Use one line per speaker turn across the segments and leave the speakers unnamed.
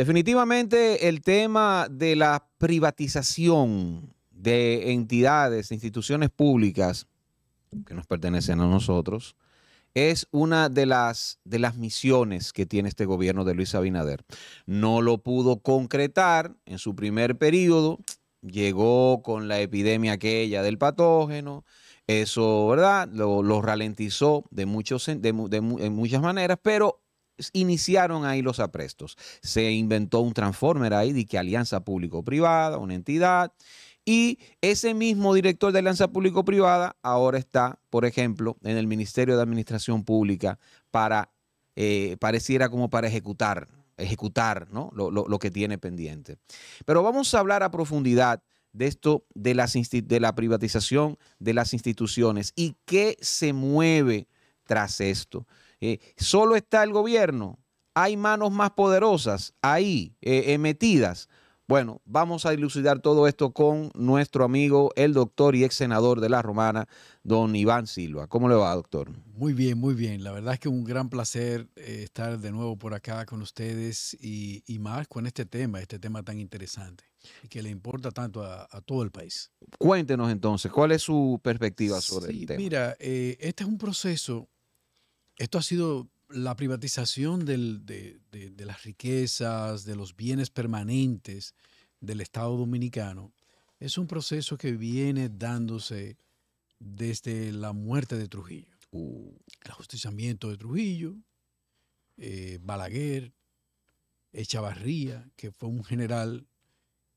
Definitivamente el tema de la privatización de entidades, instituciones públicas que nos pertenecen a nosotros, es una de las, de las misiones que tiene este gobierno de Luis Abinader. No lo pudo concretar en su primer periodo, llegó con la epidemia aquella del patógeno, eso, ¿verdad? Lo, ralentizó de, muchos, de, muchas maneras, pero iniciaron ahí los aprestos. Se inventó un transformer ahí de que alianza público-privada, una entidad. Y ese mismo director de Alianza Público-Privada ahora está, por ejemplo, en el Ministerio de Administración Pública para, eh, pareciera como para ejecutar, ejecutar ¿no? lo, que tiene pendiente. Pero vamos a hablar a profundidad de esto, de, de la privatización de las instituciones y qué se mueve tras esto. Eh, solo está el gobierno. Hay manos más poderosas ahí emitidas. Eh, eh, bueno, vamos a dilucidar todo esto con nuestro amigo, el doctor y ex senador de la Romana, don Iván Silva. ¿Cómo le va, doctor?
Muy bien, muy bien. La verdad es que un gran placer estar de nuevo por acá con ustedes y, más con este tema, este tema tan interesante y que le importa tanto a, todo el país.
Cuéntenos entonces, ¿cuál es su perspectiva sobre el tema?
Mira, este es un proceso esto ha sido la privatización de, las riquezas, de los bienes permanentes del Estado dominicano, es un proceso que viene dándose desde la muerte de Trujillo. Uh. El ajusticiamiento de Trujillo, eh, Balaguer, Echavarría, que fue un general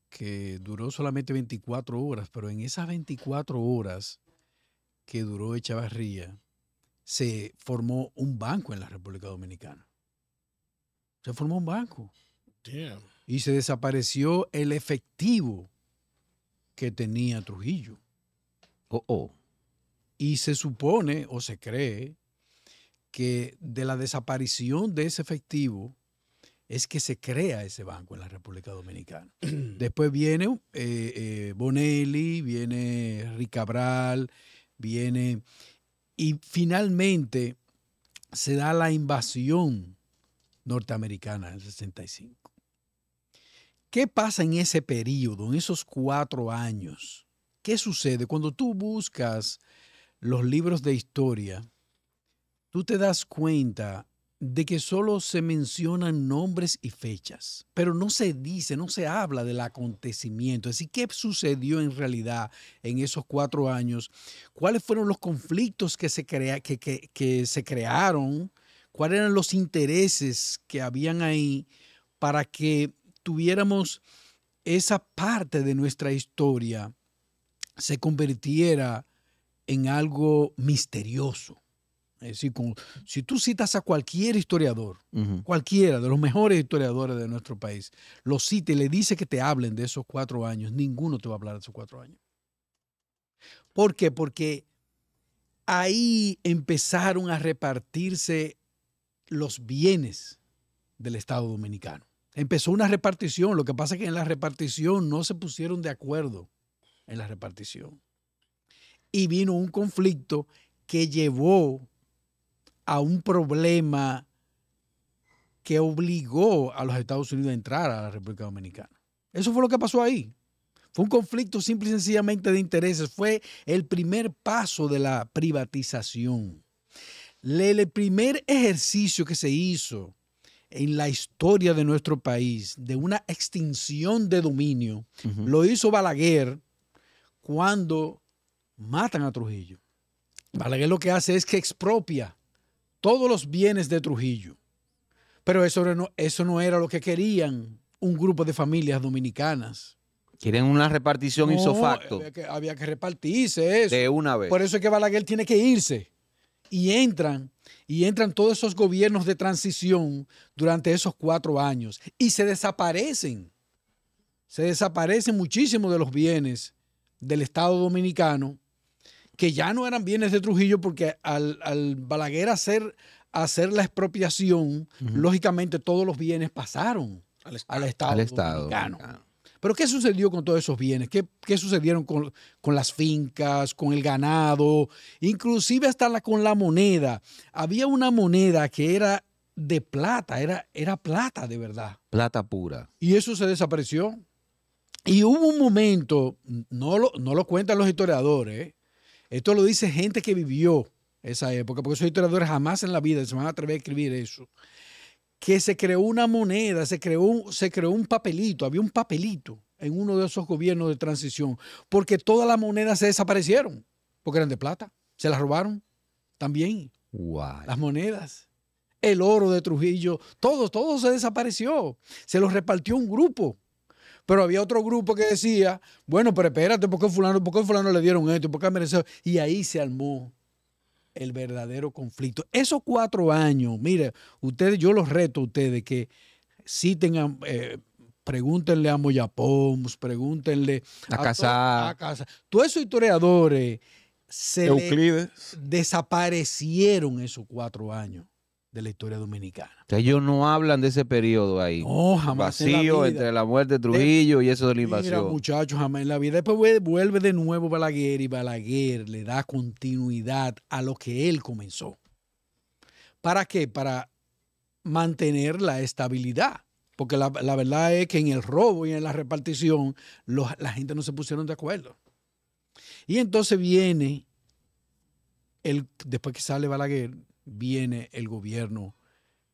que duró solamente 24 horas, pero en esas 24 horas que duró Echavarría, se formó un banco en la República Dominicana. Se formó un banco. Y se desapareció el efectivo que tenía Trujillo. Oh, Y se supone o se cree que de la desaparición de ese efectivo es que se crea ese banco en la República Dominicana. Después viene eh, eh, Bonelli, viene Ricabral, viene y finalmente se da la invasión norteamericana en el 65. ¿Qué pasa en ese periodo, en esos cuatro años? ¿Qué sucede? Cuando tú buscas los libros de historia, tú te das cuenta de que solo se mencionan nombres y fechas, pero no se dice, no se habla del acontecimiento. Es decir, ¿qué sucedió en realidad en esos cuatro años? ¿Cuáles fueron los conflictos que se, que se crearon? ¿Cuáles eran los intereses que habían ahí para que tuviéramos esa parte de nuestra historia se convirtiera en algo misterioso? Es decir, si tú citas a cualquier historiador, cualquiera de los mejores historiadores de nuestro país, lo cita y le dice que te hablen de esos cuatro años, ninguno te va a hablar de esos cuatro años. ¿Por qué? Porque ahí empezaron a repartirse los bienes del Estado dominicano. Empezó una repartición, lo que pasa es que en la repartición no se pusieron de acuerdo en la repartición. Y vino un conflicto que llevó a un problema que obligó a los Estados Unidos a entrar a la República Dominicana. Eso fue lo que pasó ahí. Fue un conflicto simple y sencillamente de intereses. Fue el primer paso de la privatización. El primer ejercicio que se hizo en la historia de nuestro país de una extinción de dominio lo hizo Balaguer cuando matan a Trujillo. Balaguer lo que hace es que expropia todos los bienes de Trujillo. Pero eso no, eso no era lo que querían un grupo de familias dominicanas.
Quieren una repartición isofacto. Había que,
había que repartirse
eso. De una vez. Por eso
es que Balaguer tiene que irse. Y entran, y entran todos esos gobiernos de transición durante esos cuatro años. Y se desaparecen. Se desaparecen muchísimos de los bienes del Estado Dominicano que ya no eran bienes de Trujillo porque al, Balaguer hacer, hacer la expropiación, lógicamente todos los bienes pasaron al, Estado, al estado Pero ¿qué sucedió con todos esos bienes? ¿Qué, sucedieron con, las fincas, con el ganado, inclusive hasta con la moneda? Había una moneda que era de plata, era, era plata de verdad.
Plata pura.
Y eso se desapareció. Y hubo un momento, no lo, no lo cuentan los historiadores, esto lo dice gente que vivió esa época, porque soy historiadores jamás en la vida se van a atrever a escribir eso. Que se creó una moneda, se creó, se creó un papelito, había un papelito en uno de esos gobiernos de transición, porque todas las monedas se desaparecieron, porque eran de plata, se las robaron también. Las monedas, el oro de Trujillo, todo, todo se desapareció, se los repartió un grupo pero había otro grupo que decía, bueno, pero espérate, ¿por qué fulano, fulano le dieron esto? ¿Por qué mereció? Y ahí se armó el verdadero conflicto. Esos cuatro años, mire, ustedes, yo los reto a ustedes que sí tengan... Eh, pregúntenle a Moyapoms, pregúntenle a, Casa. A casa. Todos esos historiadores se desaparecieron esos cuatro años de la historia dominicana.
ellos no hablan de ese periodo ahí. Vacío entre la muerte de Trujillo y eso de la invasión.
muchachos, jamás en la vida. Después vuelve de nuevo Balaguer y Balaguer le da continuidad a lo que él comenzó. ¿Para qué? Para mantener la estabilidad. Porque la, verdad es que en el robo y en la repartición la gente no se pusieron de acuerdo. Y entonces viene, el, después que sale Balaguer, viene el gobierno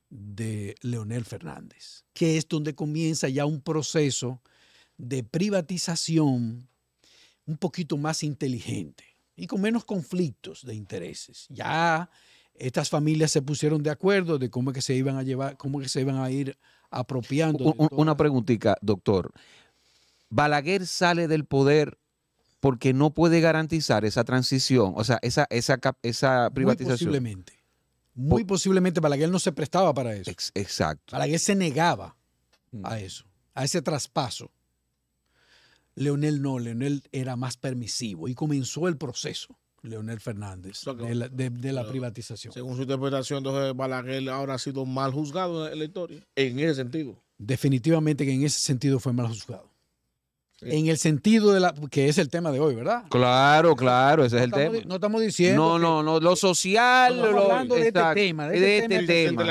de Leonel Fernández, que es donde comienza ya un proceso de privatización un poquito más inteligente y con menos conflictos de intereses. Ya estas familias se pusieron de acuerdo de cómo es que se iban a llevar, cómo es que se iban a ir apropiando. Una
preguntita, doctor. Balaguer sale del poder porque no puede garantizar esa transición, o sea, esa, esa, esa privatización. posiblemente.
Muy posiblemente Balaguer no se prestaba para eso. exacto. Balaguer se negaba mm. a eso, a ese traspaso. Leonel no, Leonel era más permisivo y comenzó el proceso. Leonel Fernández, de la, privatización. Según
su interpretación, entonces Balaguer ahora ha sido mal juzgado en la historia, en ese sentido.
Definitivamente que en ese sentido fue mal juzgado. Eh, en el sentido de la. que es el tema de hoy, ¿verdad?
Claro,
claro, ese es el tema. No estamos diciendo. No, no, no. Lo social. estamos hablando de este tema. De este, este, tema.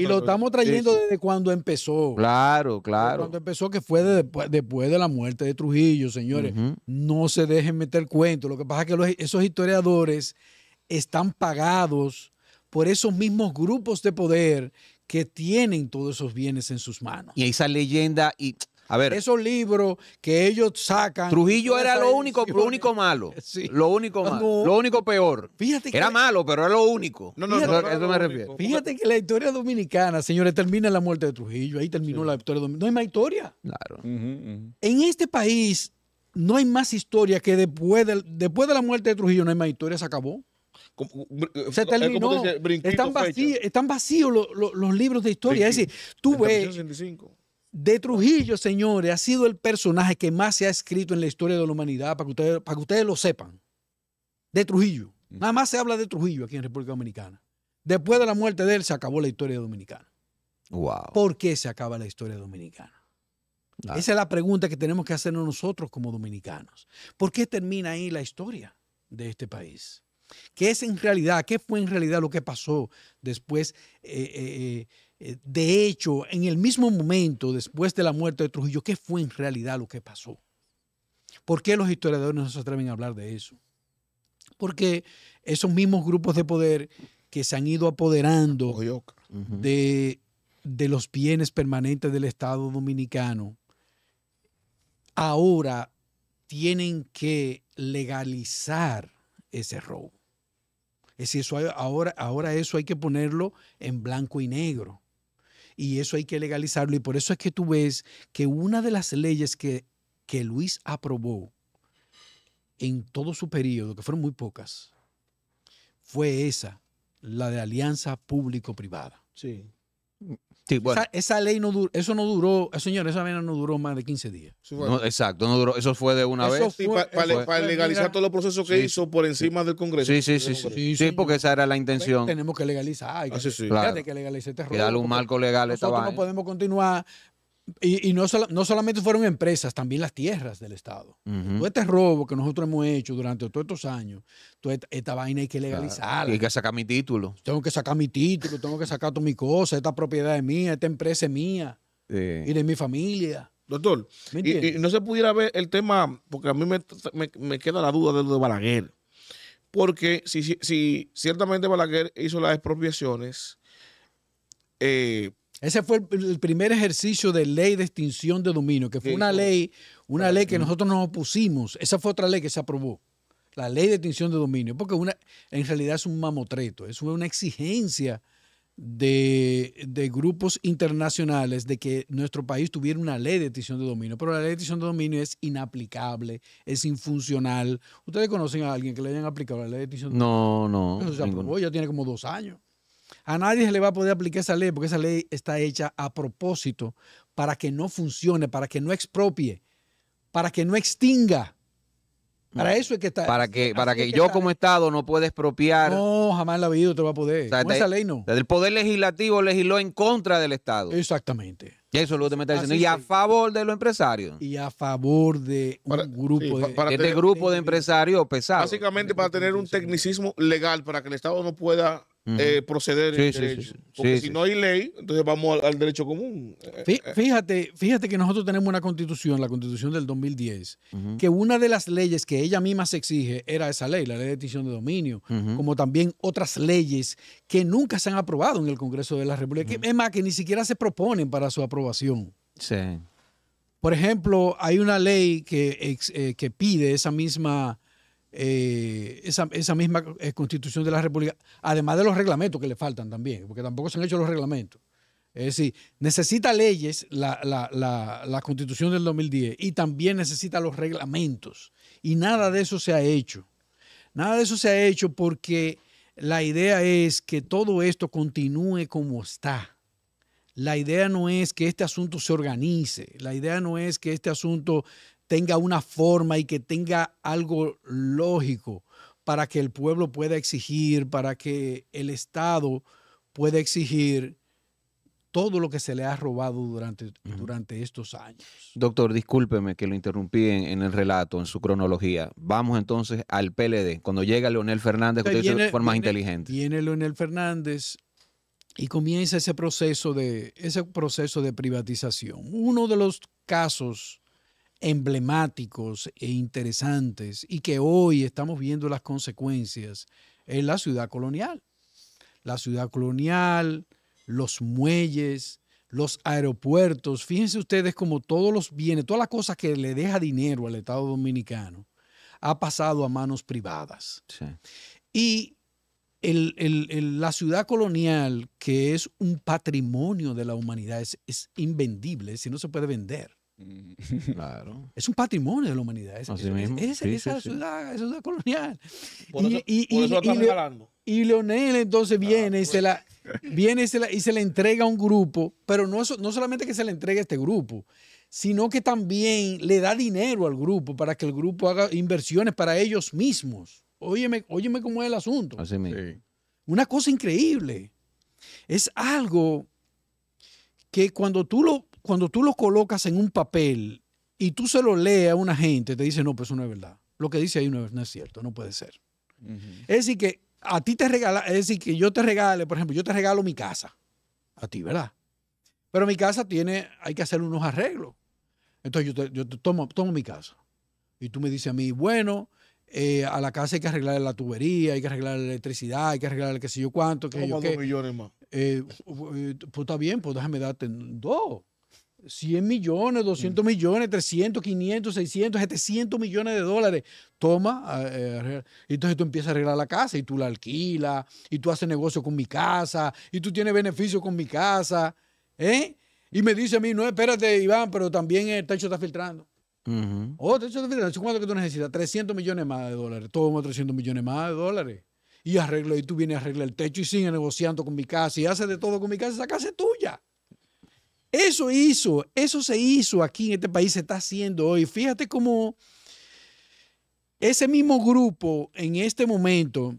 y lo estamos trayendo
desde cuando empezó. Claro, claro. cuando empezó, que fue pues, después, de la muerte de Trujillo, señores. No se dejen meter cuentos. Lo que pasa es que esos historiadores están pagados por esos mismos grupos de poder que tienen todos esos bienes en sus manos.
Y esa leyenda. y a ver, esos
libros que ellos sacan. Trujillo era lo único, lo único
malo. Lo único Lo único peor. Fíjate que era malo, pero era lo único. No, no, Fíjate, no, eso me refiero.
Fíjate que la historia dominicana, señores, termina la muerte de Trujillo. Ahí terminó la historia dominicana. No hay más historia.
Claro. En
este país no hay más historia que después de, después de la muerte de Trujillo, no hay más historia, se acabó. Eh,
se eh, terminó. están,
están vacíos los, libros de historia. Es decir, tú ves. De Trujillo, señores, ha sido el personaje que más se ha escrito en la historia de la humanidad, para que ustedes, lo sepan. De Trujillo. Mm. Nada más se habla de Trujillo aquí en República Dominicana. Después de la muerte de él se acabó la historia dominicana. Wow. ¿Por qué se acaba la historia dominicana? Ah. Esa es la pregunta que tenemos que hacernos nosotros como dominicanos. ¿Por qué termina ahí la historia de este país? ¿Qué es en realidad? ¿Qué fue en realidad lo que pasó después? Eh, eh, eh eh, de hecho, en el mismo momento, después de la muerte de Trujillo, ¿qué fue en realidad lo que pasó? ¿Por qué los historiadores no se atreven a hablar de eso? Porque esos mismos grupos de poder que se han ido apoderando de, los bienes permanentes del Estado dominicano, ahora tienen que legalizar ese robo. Es eso ahora, ahora eso hay que ponerlo en blanco y negro y eso hay que legalizarlo. Y por eso es que tú ves que una de las leyes que, Luis aprobó en todo su periodo, que fueron muy pocas, fue esa, la de alianza público-privada. Sí esa, ley no duró, eso no duró, eh, señor esa vena no duró más de 15 días.
exacto, no duró, eso fue de una vez.
para, legalizar todos
los procesos que hizo por encima del Congreso.
Sí, sí, sí, sí, sí, porque esa era la intención. Tenemos
que legalizar, hay que, ah, que legalizar este robo, darle un
marco legal esta Nosotros no
podemos continuar y, no, no, solamente fueron empresas, también las tierras del Estado. Todo este robo que nosotros hemos hecho durante todos estos años, toda esta, vaina hay que legalizarla.
Hay que sacar mi título.
Tengo que sacar mi título, tengo que sacar todas mis cosas, esta propiedad es mía, esta empresa es mía y de mi familia. Doctor, y, no se
pudiera ver el tema, porque a mí me, queda la duda de lo de Balaguer. Porque si, si, si ciertamente Balaguer hizo las expropiaciones, eh,
ese fue el, primer ejercicio de ley de extinción de dominio, que fue una ley, una ley que nosotros nos opusimos. Esa fue otra ley que se aprobó, la ley de extinción de dominio, porque una, en realidad es un mamotreto, es una exigencia de, de, grupos internacionales de que nuestro país tuviera una ley de extinción de dominio, pero la ley de extinción de dominio es inaplicable, es infuncional. ¿Ustedes conocen a alguien que le hayan aplicado la ley de extinción de
dominio? No, no.
ya tiene como dos años. A nadie se le va a poder aplicar esa ley porque esa ley está hecha a propósito para que no funcione, para que no expropie, para que no extinga. Para mm. eso es que está. Para
que, para que, yo
como Estado no
pueda expropiar.
No, jamás la vida te va a poder. esa ley no.
El Poder Legislativo legisló en contra del Estado.
Exactamente.
Y eso es lo que me diciendo. y a favor de los empresarios.
Y a favor de un grupo de, este
grupo de
empresarios pesados.
Básicamente para tener un tecnicismo legal, para que el Estado no pueda eh, proceder derecho. Porque si no hay ley, entonces vamos al, derecho común. Eh, eh. Fíjate,
fíjate que nosotros tenemos una constitución, la constitución del 2010, que una de las leyes que ella misma se exige era esa ley, la ley de extinción de dominio, como también otras leyes que nunca se han aprobado en el Congreso de la República. Es más, que ni siquiera se proponen para su aprobación. Sí. Por ejemplo, hay una ley que, que pide esa misma eh, esa, misma eh, constitución de la República, además de los reglamentos que le faltan también, porque tampoco se han hecho los reglamentos. Es decir, necesita leyes la, la constitución del 2010 y también necesita los reglamentos. Y nada de eso se ha hecho. Nada de eso se ha hecho porque la idea es que todo esto continúe como está. La idea no es que este asunto se organice, la idea no es que este asunto tenga una forma y que tenga algo lógico para que el pueblo pueda exigir, para que el Estado pueda exigir todo lo que se le ha robado durante, durante estos años.
Doctor, discúlpeme que lo interrumpí en, el relato, en su cronología. Vamos entonces al PLD. Cuando llega Leonel Fernández, usted de forma inteligente.
Viene Leonel Fernández y comienza ese proceso, de, ese proceso de privatización. Uno de los casos emblemáticos e interesantes y que hoy estamos viendo las consecuencias en la ciudad colonial. La ciudad colonial, los muelles, los aeropuertos, fíjense ustedes como todos los bienes, todas las cosas que le deja dinero al Estado dominicano ha pasado a manos privadas. Y la ciudad colonial, que es un patrimonio de la humanidad, es, es invendible, si no se puede vender. Claro. Es un patrimonio de la humanidad. esa, ciudad, colonial. y, Leonel entonces ah, pues. viene, y se la, entrega a un grupo, pero no, no solamente que se le entregue a este grupo, sino que también le da dinero al grupo para que el grupo haga inversiones para ellos mismos. Óyeme, óyeme cómo es el asunto. Una cosa increíble. Es algo que cuando tú lo cuando tú los colocas en un papel y tú se lo lees a una gente, te dice, no, pues eso no es verdad. Lo que dice ahí no es, cierto, no puede ser. Es decir, que a ti te regala, es decir, que yo te regale, por ejemplo, yo te regalo mi casa, a ti, ¿verdad? Pero mi casa tiene, hay que hacer unos arreglos. Entonces yo, tomo, tomo mi casa. Y tú me dices a mí, bueno, eh, a la casa hay que arreglar la tubería, hay que arreglar la electricidad, hay que arreglar el qué sé yo cuánto. Que millones más. Eh, eh, pues está bien, pues déjame darte dos. 100 millones, 200 mm. millones, 300, 500, 600, 700 millones de dólares. Toma, eh, y entonces tú empiezas a arreglar la casa y tú la alquilas, y tú haces negocio con mi casa, y tú tienes beneficio con mi casa. ¿eh? Y me dice a mí, no, espérate, Iván, pero también el techo está filtrando. Oh, el techo está filtrando. ¿Cuánto que tú necesitas? 300 millones más de dólares. Toma 300 millones más de dólares. Y arreglo, y tú vienes a arreglar el techo y sigues negociando con mi casa y haces de todo con mi casa. Esa casa es tuya. Eso hizo, eso se hizo aquí en este país, se está haciendo hoy. Fíjate cómo ese mismo grupo en este momento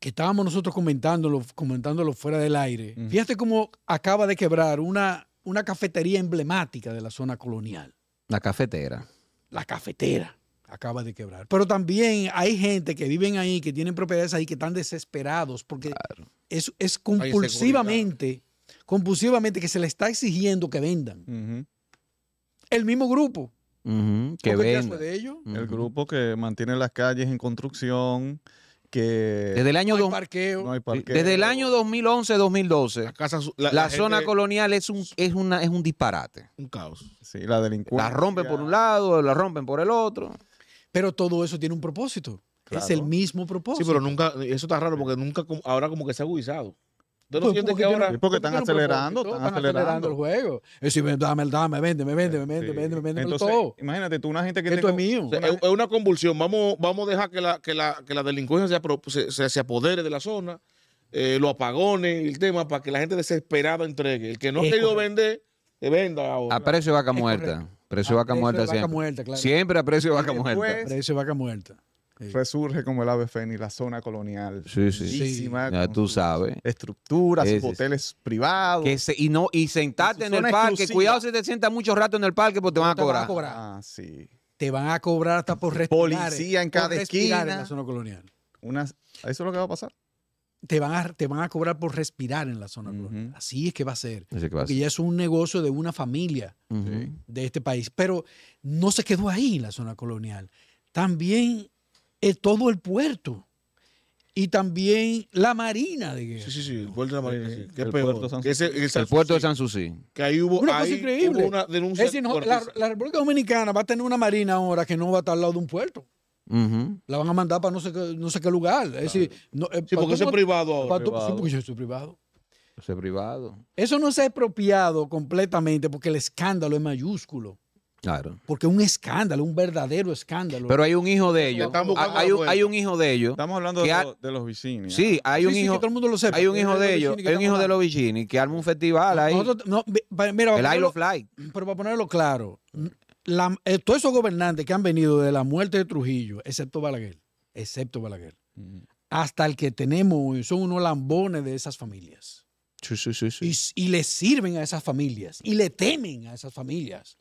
que estábamos nosotros comentándolo, comentándolo fuera del aire, fíjate cómo acaba de quebrar una, una cafetería emblemática de la zona colonial.
La cafetera.
La cafetera acaba de quebrar. Pero también hay gente que viven ahí, que tienen propiedades ahí, que están desesperados porque es, es compulsivamente compulsivamente que se le está exigiendo que vendan. El mismo grupo.
que de ellos? El grupo que mantiene las calles en construcción. Que desde el año desde el año
2011
2012
la, zona colonial es un es una es un disparate
un caos sí la delincuencia la rompen por un lado la rompen por el otro pero todo eso tiene un propósito es el mismo propósito sí pero nunca
eso está raro porque nunca ahora como que se ha agudizado
¿Tú no sientes pues que ahora...? porque están acelerando,
están acelerando. el
juego. Es decir, dame, dame, vende, me vende, me vende, me vende, me vende todo.
imagínate, tú una gente que... Esto es mío. Es una convulsión. Vamos a dejar que la que que la, la delincuencia se apodere de la zona. Eh, los apagones, el tema, para que la gente desesperada entregue. El que no ha querido vender, te venda ahora. A precio de vaca muerta.
Precio de vaca muerta siempre. Siempre a precio vaca muerta.
Precio de vaca muerta. Resurge como el ave y la zona colonial. Sí, sí. sí.
tú sabes. Estructuras, hoteles privados. y, no, y sentarte en el parque. Cuidado si te sientas mucho rato en el parque porque te van a cobrar.
Ah,
te van a cobrar. hasta por respirar. Policía en cada esquina. En la zona colonial. eso es lo que va a pasar. Te van a, te van a cobrar por respirar en la zona colonial. Así es que va a ser. y es un negocio de una familia de este país. Pero no se quedó ahí en la zona colonial. También es eh, todo el puerto y también la Marina de Sí, sí, sí, el puerto de la Marina. ¿Qué el, Puerto que el, puerto de San Susi. Que ahí hubo, una cosa increíble. la, República Dominicana va a tener una Marina ahora que no va a estar al lado de un puerto.
La
van a mandar para no sé qué, no sé qué lugar. Es eh, sí, porque eso es privado ahora. sí, porque yo soy privado.
es privado.
Eso no se ha expropiado completamente porque el escándalo es mayúsculo. Porque es un escándalo, un verdadero escándalo. Pero hay un hijo de ellos. Hay un, hijo
de ellos. Estamos hablando de,
los
Vicini.
Sí, ¿eh? hay un hijo. todo el mundo lo Hay un hijo de, ellos. Hay un hijo de los Vicini que arma un festival ahí.
el Isle of Light. Pero para ponerlo claro, eh, todos esos gobernantes que han venido de la muerte de Trujillo, excepto Balaguer, excepto Balaguer, hasta el que tenemos son unos lambones de esas familias. Sí, sí, sí, y, y, le sirven a esas familias y le temen a esas familias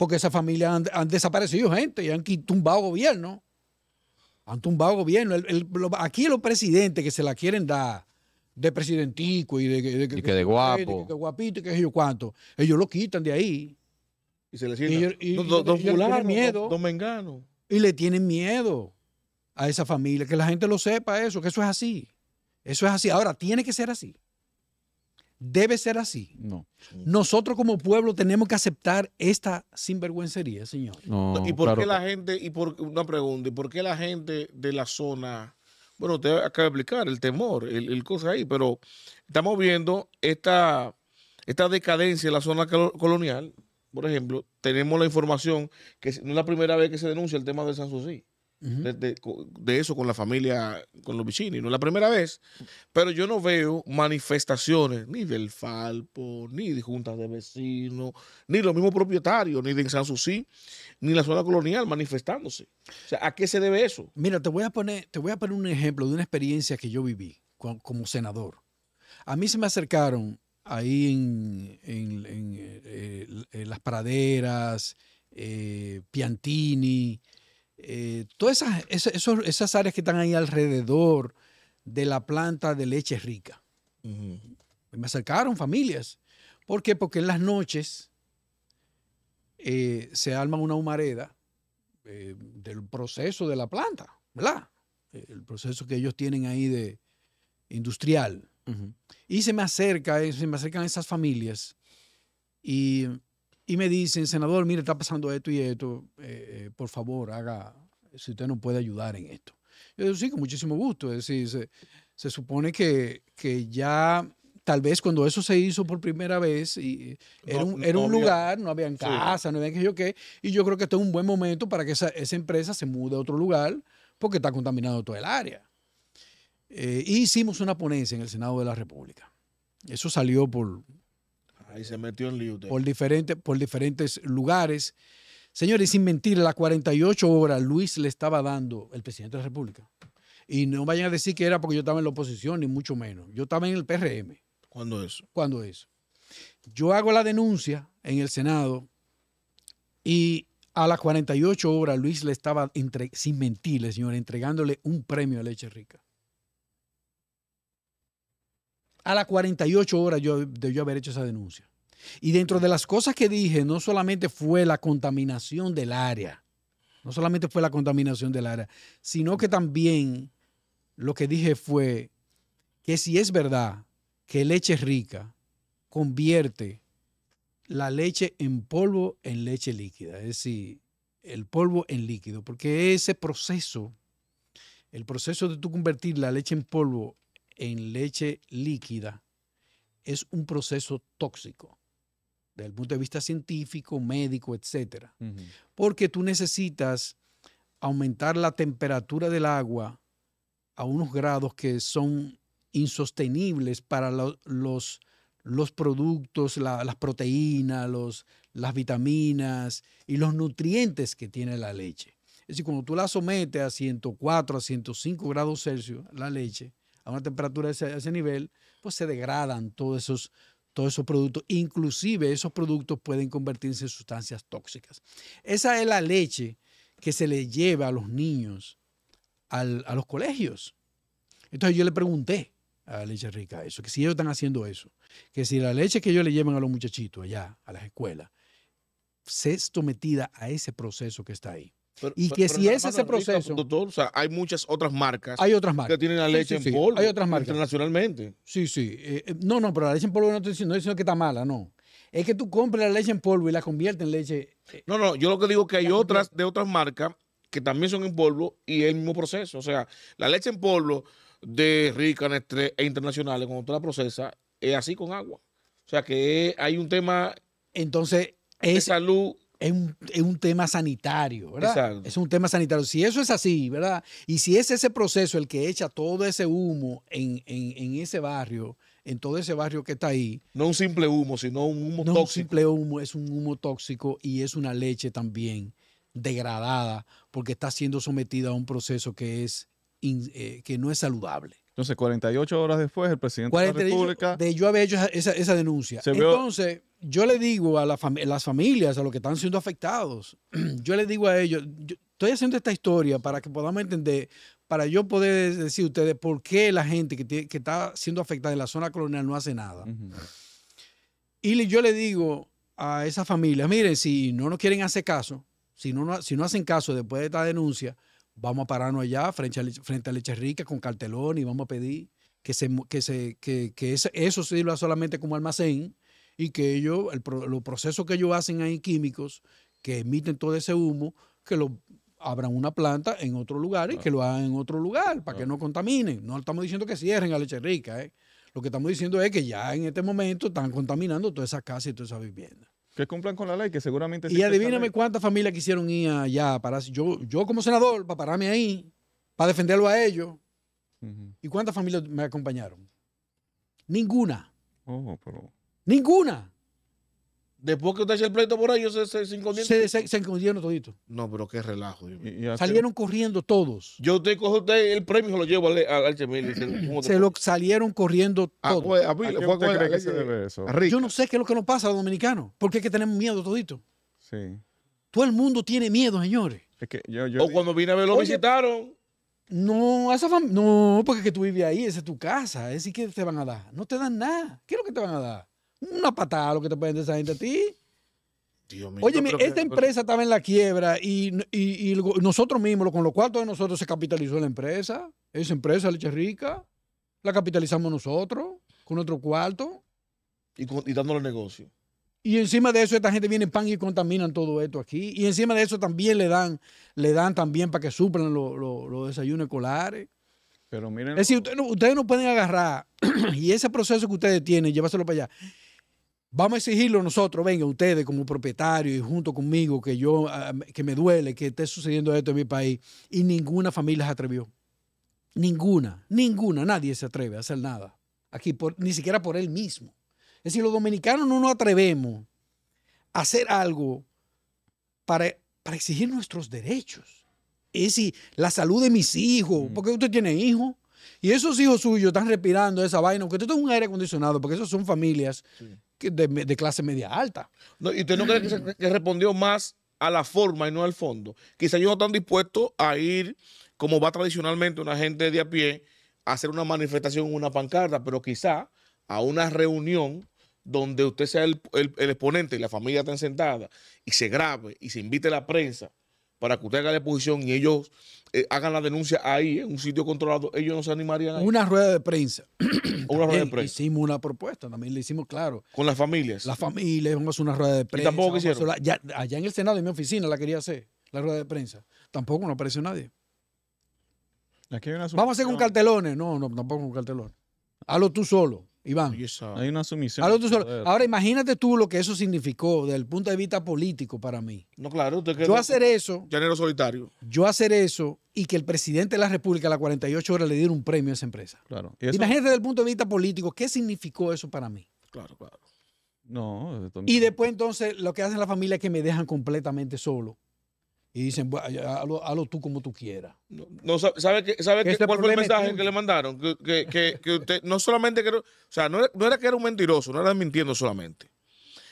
porque esa familia han, desaparecido gente y han tumbado gobierno. Han tumbado gobierno. aquí los presidentes que se la quieren dar de presidentico y de, que, de guapo. guapito y que yo cuánto. Ellos lo quitan de ahí. Y se les Y le tienen miedo a esa familia. Que la gente lo sepa eso, que eso es así. Eso es así. Ahora, tiene que ser así debe ser así. No. Nosotros como pueblo tenemos que aceptar esta sinvergüencería, señor.
¿Y por qué la gente, y por una pregunta, y por qué la gente de la zona, bueno, te acabo de explicar el temor, el, cosa ahí, pero estamos viendo esta, esta decadencia en la zona colonial, por ejemplo, tenemos la información que no es la primera vez que se denuncia el tema de San Sanssouci de, eso con la familia, con los vicini. No es la primera vez, pero yo no veo manifestaciones ni del Falpo, ni de juntas de vecinos, ni los mismos propietarios, ni de Susi ni la zona
colonial manifestándose. O sea, ¿a qué se debe eso? Mira, te voy a poner, te voy a poner un ejemplo de una experiencia que yo viví como senador. A mí se me acercaron ahí en, en, eh, eh, las praderas, eh, Piantini, eh, todas esas, áreas que están ahí alrededor de la planta de leche rica. Me acercaron familias. ¿Por qué? Porque en las noches eh, se arma una humareda eh, del proceso de la planta, ¿verdad? El proceso que ellos tienen ahí de industrial. Y se me acerca, se me acercan esas familias y y me dicen, senador, mire, está pasando esto y esto, eh, eh, por favor, haga, si usted nos puede ayudar en esto. Yo digo, sí, con muchísimo gusto. Es decir, se, supone que, ya tal vez cuando eso se hizo por primera vez, eh, era un, lugar, no habían casa, no había que yo qué, y yo creo que este es un buen momento para que esa, empresa se mude a otro lugar porque está contaminado todo el área. hicimos una ponencia en el Senado de la República. Eso salió por Ahí se metió en lío. Por, diferentes lugares. Señores, sin mentir, a las 48 horas Luis le estaba dando el presidente de la República. Y no vayan a decir que era porque yo estaba en la oposición, ni mucho menos. Yo estaba en el PRM. ¿Cuándo eso? ¿Cuándo eso? Yo hago la denuncia en el Senado y a las 48 horas Luis le estaba, entre, sin mentirle, señor, entregándole un premio a Leche Rica a las 48 horas yo, de yo haber hecho esa denuncia. Y dentro de las cosas que dije, no solamente fue la contaminación del área, no solamente fue la contaminación del área, sino que también lo que dije fue que si es verdad que leche rica convierte la leche en polvo en leche líquida, es decir, el polvo en líquido, porque ese proceso, el proceso de tú convertir la leche en polvo en leche líquida es un proceso tóxico desde el punto de vista científico, médico, etc. Porque tú necesitas aumentar la temperatura del agua a unos grados que son insostenibles para los, los, productos, las proteínas, los, las vitaminas y los nutrientes que tiene la leche. Es decir, cuando tú la sometes a 104, a 105 grados Celsius, la leche, a una temperatura de ese, nivel, pues se degradan todos esos, productos. Inclusive esos productos pueden convertirse en sustancias tóxicas. Esa es la leche que se le lleva a los niños a los colegios. Entonces yo le pregunté a la leche rica eso, que si ellos están haciendo eso, que si la leche que ellos le llevan a los muchachitos allá, a las escuelas, se sometida a ese proceso que está ahí y que si es ese proceso.
hay muchas otras marcas. Hay otras marcas. Que tienen la leche en polvo. Internacionalmente.
Sí, sí. Eh, eh, no, no, pero la leche en polvo no estoy diciendo, que está mala, no. Es que tú compras la leche en polvo y la conviertes en leche.
Eh. no, no, yo lo que digo es que hay otras de otras marcas que también son en polvo y es el mismo proceso. O sea, la leche en polvo de rica e internacionales, cuando tú la procesas, es así con agua. O sea que
hay un tema. Entonces, de salud es un, tema sanitario, ¿verdad? Es un tema sanitario. Si eso es así, ¿verdad? Y si es ese proceso el que echa todo ese humo en, ese barrio, en todo ese barrio que está ahí. No un simple humo, sino un humo tóxico. un simple humo, es un humo tóxico y es una leche también degradada porque está siendo sometida a un proceso que, es, eh, que no es saludable. Entonces, 48 horas después, el presidente de la República. De yo había hecho esa, denuncia. Entonces, yo le digo a las familias, a los que están siendo afectados, yo le digo a ellos, estoy haciendo esta historia para que podamos entender, para yo poder decir ustedes por qué la gente que, está siendo afectada en la zona colonial no hace nada. Y yo le digo a esas familias, miren, si no nos quieren hacer caso, si si no hacen caso después de esta denuncia, vamos a pararnos allá frente a, frente Leche Rica con cartelón y vamos a pedir que, se, que, se, que, que eso sirva solamente como almacén y que ellos, el, los procesos que ellos hacen ahí químicos, que emiten todo ese humo, que lo abran una planta en otro lugar y que lo hagan en otro lugar para que no contaminen. No estamos diciendo que cierren a Leche Rica. ¿eh? Lo que estamos diciendo es que ya en este momento están contaminando todas esas casas y todas esas viviendas. Que cumplan con la ley, que seguramente... Y adivíname cuántas familias quisieron ir allá para... Yo, yo como senador, para pararme ahí, para defenderlo a ellos. ¿Y cuántas familias me acompañaron? Ninguna. Oh, pero... Ninguna. Después que usted hace el pleito por ahí se, se, se Se, se, todito. No, pero qué
relajo. salieron
corriendo todos.
Yo te cojo usted el premio y se lo llevo al, al, Chemil.
Se, lo
salieron corriendo ah, todos. Yo no sé qué es lo que nos pasa a los dominicanos. Porque es que tenemos miedo todito. Sí. Todo el mundo tiene miedo, señores.
o cuando vine a verlo, visitaron.
No, esa no, porque es que tú vives ahí, esa es tu casa. Es que te van a dar? No te dan nada. ¿Qué es lo que te van a dar? Una patada lo que te pueden decir esa gente a ti.
Dios mío, Oye, esta empresa
estaba en la quiebra y, nosotros mismos, con los cuartos de nosotros, se capitalizó la empresa. Esa empresa, Leche Rica, la capitalizamos nosotros con otro cuarto. Y, dándole negocio. Y encima de eso, esta gente viene pan y contaminan todo esto aquí. Y encima de eso también le dan, le dan también para que suplan los lo, desayunos escolares. Pero miren. Es decir, ustedes no, pueden agarrar y ese proceso que ustedes tienen, llevárselo para allá. Vamos a exigirlo nosotros, venga, ustedes como propietarios y junto conmigo, que yo, ah, que me duele que esté sucediendo esto en mi país. Y ninguna familia se atrevió. Ninguna, ninguna, nadie se atreve a hacer nada. Aquí, ni siquiera por él mismo. Es decir, los dominicanos no nos atrevemos a hacer algo para, para exigir nuestros derechos. Es decir, la salud de mis hijos, mm. porque usted tiene hijos. Y esos hijos suyos están respirando esa vaina, aunque usted tenga un aire acondicionado, porque esas son familias sí de, clase media alta.
¿Y usted no cree que, respondió más a la forma y no al fondo? Quizás ellos no están dispuestos a ir, como va tradicionalmente una gente de a pie, a hacer una manifestación, una pancarta, pero quizá a una reunión donde usted sea el, exponente y la familia esté sentada y se grabe y se invite a la prensa para que usted haga la exposición y ellos eh, hagan la denuncia ahí, en un sitio controlado, ellos no se animarían a
Una rueda de prensa. una rueda de prensa. Hicimos una propuesta, también le hicimos claro. Con las familias. Las familias, vamos a hacer una rueda de prensa. ¿Y tampoco quisieron. allá en el Senado, en mi oficina, la quería hacer, la rueda de prensa. Tampoco no apareció nadie. vamos a hacer con cartelones. No, no, tampoco con cartelones. Hazlo tú solo. Iván. Hay una sumisión. Ahora, imagínate tú lo que eso significó desde el punto de vista político para mí.
No, claro, Yo hacer eso. solitario.
Yo hacer eso y que el presidente de la República a las 48 horas le diera un premio a esa empresa. Imagínate desde el punto de vista político, ¿qué significó eso para mí?
Claro, claro. No. Y
después entonces lo que hacen la familia es que me dejan completamente solo y dicen, hazlo, tú como tú quieras. No,
¿Sabe, que, sabe este que, cuál fue el mensaje que le mandaron? Que, que, que, usted no solamente que o sea, no era, que era un mentiroso, no era mintiendo solamente,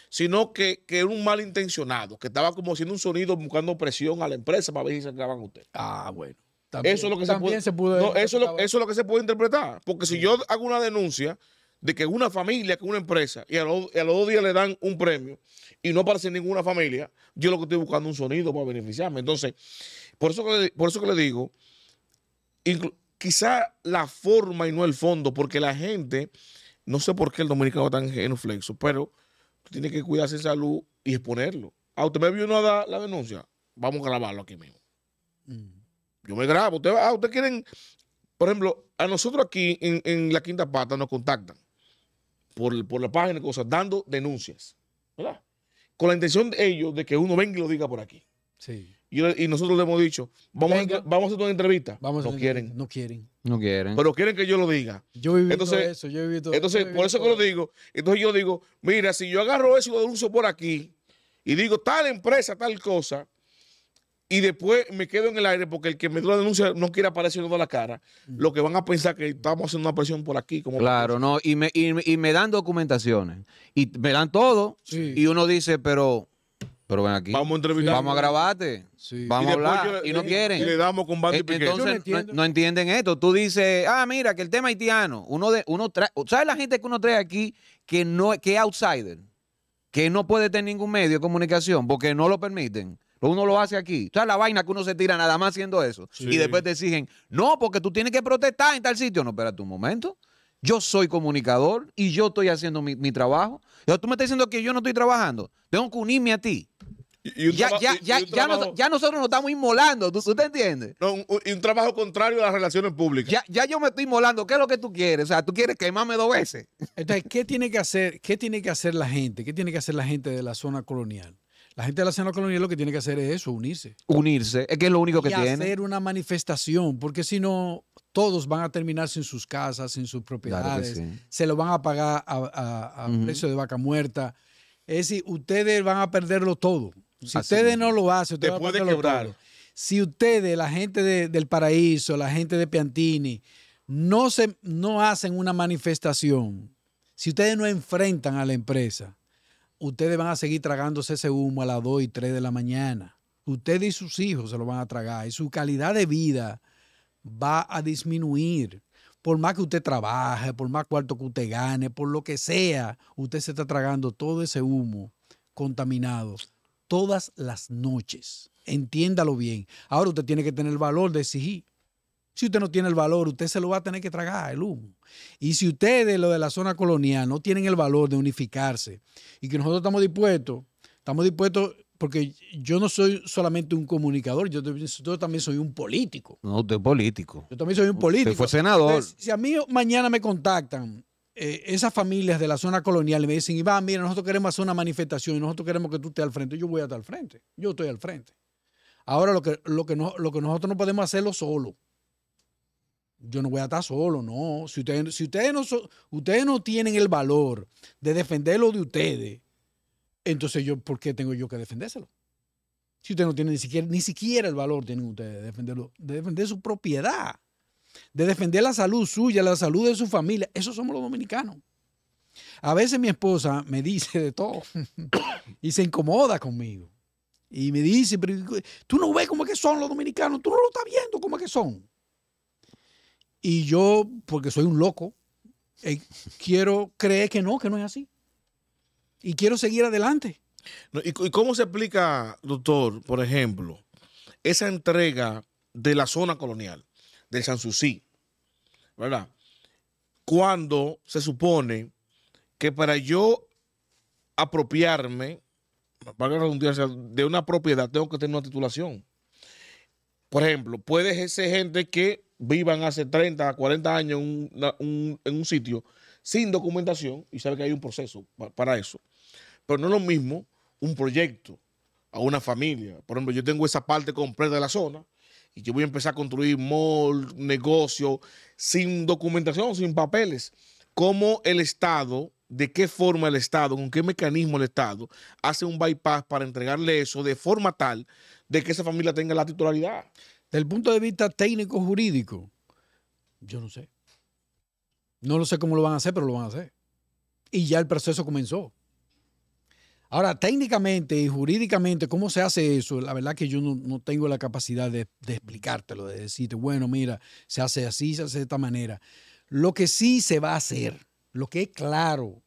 sino que, que era un malintencionado, que estaba como haciendo un sonido buscando presión a la empresa para ver si sacaban usted. Ah, bueno. eso es lo que se puede, eso, eso es lo que se puede interpretar. Porque si yo hago una denuncia de que una familia, que una empresa, y a, los, dos días le dan un premio y no aparece ninguna familia, yo lo que estoy buscando es un sonido para beneficiarme. Entonces, por eso que, por eso que le digo, quizá la forma y no el fondo, porque la gente, no sé por qué el dominicano está flexo, pero tiene que cuidarse de salud y exponerlo. A ah, usted me vio no da la denuncia. Vamos a grabarlo aquí mismo. Mm. Yo me grabo. Usted, ah, usted quieren. Por ejemplo, a nosotros aquí en la quinta pata nos contactan por, la página, cosas, dando denuncias, ¿verdad? Con la intención de ellos de que uno venga y lo diga por aquí. Sí. Y, nosotros le hemos dicho, vamos, a, vamos a hacer una entrevista. no quieren. No quieren. No quieren. Pero quieren que yo lo
diga. Yo he entonces, eso, yo Entonces, por eso
que lo digo. Entonces yo digo, mira, si yo agarro eso y lo denuncio por aquí y digo tal empresa, tal cosa, y después me quedo en el aire porque el que me dio la denuncia no quiere aparecer en a la cara, mm. lo que van a pensar que estamos haciendo una presión por aquí. Como claro,
no, y me, y, me dan documentaciones, y me dan todo, y uno dice, pero... Pero ven aquí. Vamos a entrevistar. Vamos a grabarte. Vamos a hablar. y no quieren. Y le damos con Entonces, no, entienden esto. Tú dices, ah, mira, que el tema haitiano. Uno de, uno trae, ¿Sabes la gente que uno trae aquí que no que es outsider? Que no puede tener ningún medio de comunicación porque no lo permiten. Uno lo hace aquí. O la vaina que uno se tira nada más haciendo eso. Y después te exigen, no, porque tú tienes que protestar en tal sitio. No, espérate un momento. Yo soy comunicador y yo estoy haciendo mi, trabajo. tú me estás diciendo que yo no estoy trabajando. Tengo que unirme a ti. ya, nosotros nos estamos inmolando, ¿tú, te entiendes? un, un trabajo contrario a las relaciones públicas. Ya, yo me estoy inmolando, ¿qué es lo que tú quieres? O sea, tú quieres quemarme dos
veces. Entonces, tiene que hacer, qué tiene que hacer la gente? ¿Qué tiene que hacer la gente de la zona colonial? La gente de la Seno Colonial lo que tiene que hacer es eso, unirse. Unirse, es que es lo único que y tiene. Hacer una manifestación, porque si no, todos van a terminar sin sus casas, sin sus propiedades, se lo van a pagar a, precio de vaca muerta. Es decir, ustedes van a perderlo todo. Si ustedes no lo hacen, ustedes van a perderlo Si ustedes, la gente de, del Paraíso, la gente de Piantini, no, se, no hacen una manifestación, si ustedes no enfrentan a la empresa, ustedes van a seguir tragándose ese humo a las 2 y 3 de la mañana. Ustedes y sus hijos se lo van a tragar y su calidad de vida va a disminuir. Por más que usted trabaje, por más cuarto que usted gane, por lo que sea, usted se está tragando todo ese humo contaminado todas las noches. Entiéndalo bien. Ahora usted tiene que tener el valor de exigir. Si usted no tiene el valor, usted se lo va a tener que tragar, el humo. Y si ustedes, lo de la zona colonial, no tienen el valor de unificarse y que nosotros estamos dispuestos, estamos dispuestos, porque yo no soy solamente un comunicador, yo, también soy un político.
No, usted es político. Yo
también soy un político. Usted fue senador. si a mí mañana me contactan eh, esas familias de la zona colonial y me dicen, Iván, mira, nosotros queremos hacer una manifestación y nosotros queremos que tú estés al frente, yo voy a estar al frente, yo estoy al frente. Ahora lo que, lo que, lo que nosotros no podemos hacerlo solo yo no voy a estar solo, no. Si ustedes, si ustedes, no, ustedes no tienen el valor de defender lo de ustedes, entonces yo, ¿por qué tengo yo que defendérselo? Si ustedes no tienen ni siquiera, ni siquiera el valor tienen ustedes de defenderlo, de defender su propiedad, de defender la salud suya, la salud de su familia. Eso somos los dominicanos. A veces mi esposa me dice de todo y se incomoda conmigo. Y me dice, pero tú no ves cómo es que son los dominicanos, tú no lo estás viendo cómo es que son. Y yo, porque soy un loco, eh, quiero creer que no, que no es así. Y quiero seguir adelante. ¿Y, cómo se explica,
doctor, por ejemplo, esa entrega de la zona colonial, del Sanssouci, ¿verdad? Cuando se supone que para yo apropiarme, para redundancia, de una propiedad tengo que tener una titulación. Por ejemplo, puede ser gente que vivan hace 30, 40 años en un, sitio sin documentación y sabe que hay un proceso para eso. Pero no es lo mismo un proyecto a una familia. Por ejemplo, yo tengo esa parte completa de la zona y yo voy a empezar a construir mall, negocio, sin documentación, sin papeles. ¿Cómo el Estado, de qué forma el Estado, con qué mecanismo el Estado hace un bypass para entregarle eso de forma tal de que esa familia tenga la
titularidad. Del punto de vista técnico-jurídico, yo no sé. No lo sé cómo lo van a hacer, pero lo van a hacer. Y ya el proceso comenzó. Ahora, técnicamente y jurídicamente, ¿cómo se hace eso? La verdad que yo no, tengo la capacidad de, de, explicártelo, de decirte, bueno, mira, se hace así, se hace de esta manera. Lo que sí se va a hacer, lo que es claro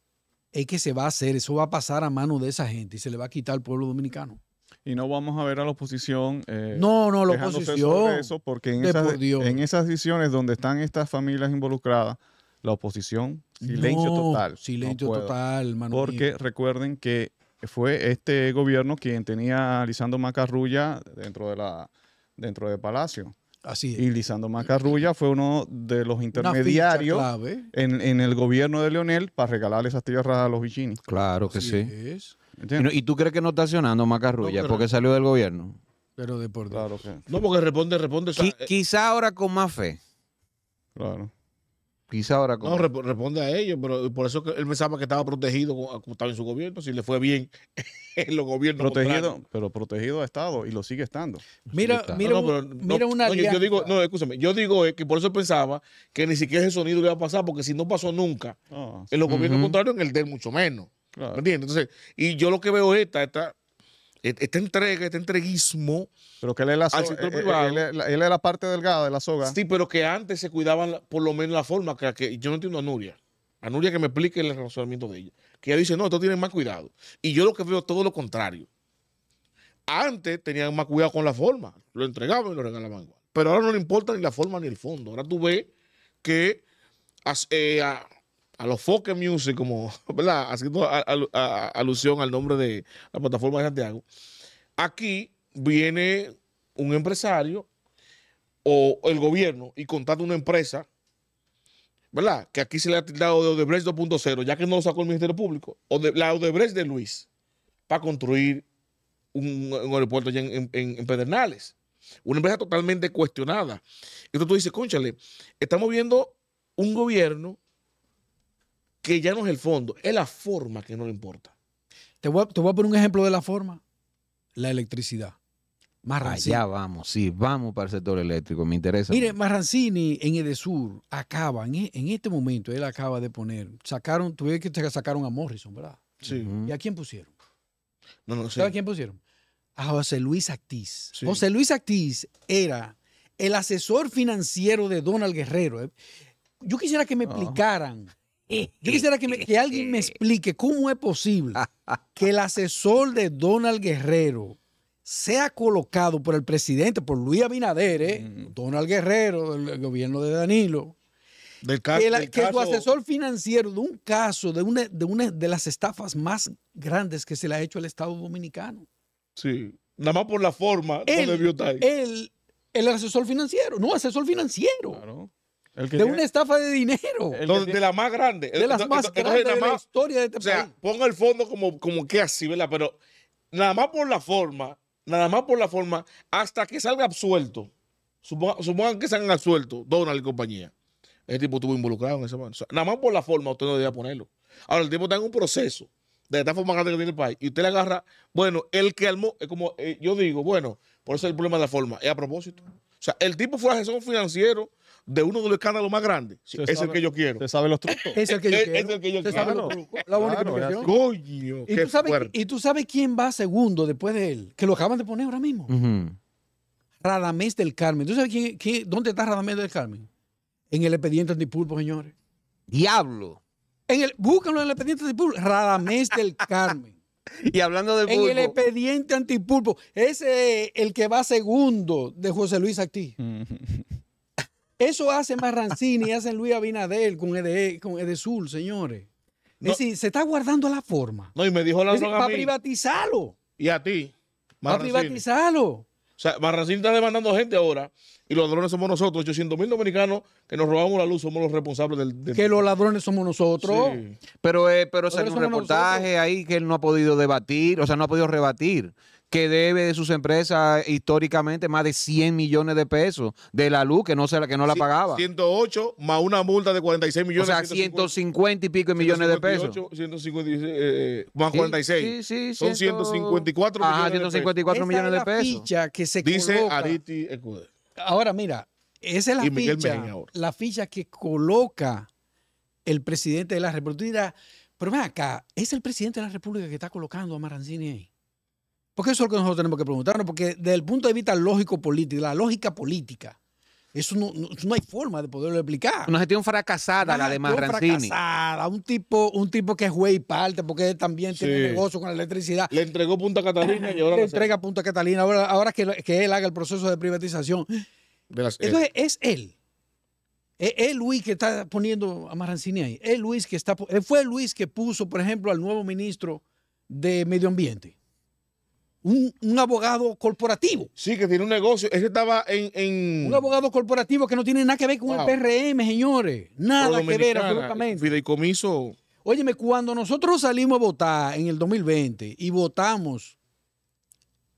es que se va a hacer, eso va a pasar a manos de esa gente y se le va a quitar al pueblo dominicano y no vamos a ver a la oposición. Eh, no, no, la oposición. eso porque en esas,
en decisiones donde están estas familias involucradas, la oposición, silencio total. Silencio total, Manuel. Porque recuerden que fue este gobierno quien tenía a Lisando Macarrulla dentro de la dentro de Palacio. Así es. Y Lisando Macarrulla fue uno de los intermediarios en, en, el gobierno de Leonel para regalarle esas tierras a los vichinis. Claro que sí. Es. ¿Y, tú crees que no está accionando Macarrulla porque salió del gobierno?
Pero de por No,
porque responde, responde. Eh,
quizá ahora con más fe.
Claro. Quizá ahora con. No, responde a ellos, pero por eso que él pensaba que estaba protegido, como estaba en su gobierno, si le fue bien en los gobiernos. Protegido,
pero protegido ha estado y lo sigue estando. Mira, mira, mira una. No, yo,
digo, no, escúchame, yo digo que por eso pensaba que ni siquiera ese sonido iba a pasar, porque si no pasó nunca,
ah, en los gobiernos
contrarios, en el de mucho menos. ¿Me Entonces, y yo lo que veo esta, esta, e-, esta entrega, este entreguismo. Pero que él es la,
parte delgada de la soga. Sí,
pero que antes se cuidaban por lo menos la forma que, yo no entiendo a Nuria. A Nuria que me explique el razonamiento de ella. Que ella dice, no, esto tienen más cuidado. Y yo lo que veo es todo lo contrario. Antes tenían más cuidado con la forma. Lo entregaban y lo regalaban igual. Pero ahora no le importa ni la forma ni el fondo. Ahora tú ves que eh, a los folk Music, como, ¿verdad? Haciendo alusión al nombre de la plataforma de Santiago. Aquí viene un empresario o el gobierno y contrata una empresa, ¿verdad? Que aquí se le ha tildado de Odebrecht 2.0, ya que no lo sacó el Ministerio Público, o de, la Odebrecht de Luis, para construir un, aeropuerto allá en, Pedernales. Una empresa totalmente cuestionada. Entonces tú dices, cónchale estamos viendo un
gobierno que ya no es el fondo, es la forma que no le importa. Te voy a, poner un ejemplo de la forma. La electricidad.
Marrancini. ya vamos, sí, vamos para el sector eléctrico, me interesa. Mire,
Marrancini en Edesur acaba, e, en, este momento, él acaba de poner, sacaron, tuve que sacaron a Morrison, ¿verdad? Sí. ¿Y a quién pusieron? No, no sé. a quién pusieron? A José Luis Actiz. José Luis Actiz era el asesor financiero de Donald Guerrero. ¿eh? Yo quisiera que me explicaran. Yo quisiera que, alguien me explique cómo es posible que el asesor de Donald Guerrero sea colocado por el presidente, por Luis Abinader, eh, Donald Guerrero, del gobierno de Danilo, del que, tu asesor financiero de un caso, de una, de las estafas más grandes que se le ha hecho al Estado dominicano.
Sí, nada
más por la forma donde debió el asesor financiero, no, asesor financiero. Claro de una estafa de dinero. de la más grande. De las más grandes de la historia de este país. O sea, ponga el fondo como, como que
así, ¿verdad? Pero nada más por la forma, nada más por la forma, hasta que salga absuelto. Supongan, que salgan absuelto Donald y compañía. Ese tipo estuvo involucrado en ese momento. nada más por la forma, usted no debía ponerlo. Ahora, el tipo está en un proceso de esta forma grande que tiene el país. Y usted le agarra, bueno, el que armó, es como eh, yo digo, bueno, por eso el problema de la forma. Es a propósito. O sea, el tipo fue gestión financiero de uno de los escándalos más grandes. Sí, es el que yo
quiero. te sabe los trucos? Es el que
yo
quiero.
Es los
trucos?
¿Y, tú sabes, quién va segundo después de él? Que lo acaban de poner ahora mismo. Radamés del Carmen. ¿Tú sabes quién, dónde está Radamés del Carmen? En el expediente antipulpo, señores. ¡Diablo! En el, búscalo en el expediente antipulpo. Radamés del Carmen. Y hablando de pulpo. En el expediente antipulpo. Ese es el que va segundo de José Luis Actí. Eso hace Marrancini, hacen Luis Abinadel con, EDE, con EDESUL, señores. Es decir, se está guardando la forma. No, y me dijo la Para privatizarlo. Y a ti. Para privatizarlo.
O sea, Marrancini está demandando gente ahora y los ladrones somos nosotros. 800 mil dominicanos que nos robamos la luz somos los responsables del.
Que los ladrones somos nosotros.
Pero, eh, pero
salió un reportaje
ahí que él no ha podido
debatir, o sea, no ha podido rebatir que debe de sus empresas históricamente más de 100 millones de pesos de la luz que no, se, que no la pagaba.
108 más una multa de 46 millones. O sea, 150, y pico millones de pesos. 156, eh, eh, más 46.
Son 154 millones 154 de pesos. millones de pesos. ficha que se Dice Ariti Escudero. Ahora, mira, esa es la ficha, la ficha que coloca el presidente de la República. Pero ven acá, es el presidente de la República que está colocando a Maranzini ahí. Porque eso es lo que nosotros tenemos que preguntarnos, porque desde el punto de vista lógico-político, la lógica política, eso no, hay forma de poderlo explicar. Una gestión fracasada, la de Marrancini Fracasada, un tipo, un tipo que es y parte, porque él también tiene negocio con la electricidad. Le entregó Punta Catalina y ahora. Le entrega Punta Catalina. Ahora, que, él haga el proceso de privatización. Eh. Entonces, es, él. E, es, Luis que está poniendo a Marrancini ahí. Es Luis que está. Eh, fue Luis que puso, por ejemplo, al nuevo ministro de Medio Ambiente un, abogado corporativo. Sí, que tiene un negocio. Ese estaba en, Un abogado corporativo que no tiene nada que ver con el PRM, señores. Nada que ver, absolutamente. Fideicomiso. Óyeme, cuando nosotros salimos a votar en el 2020 y votamos,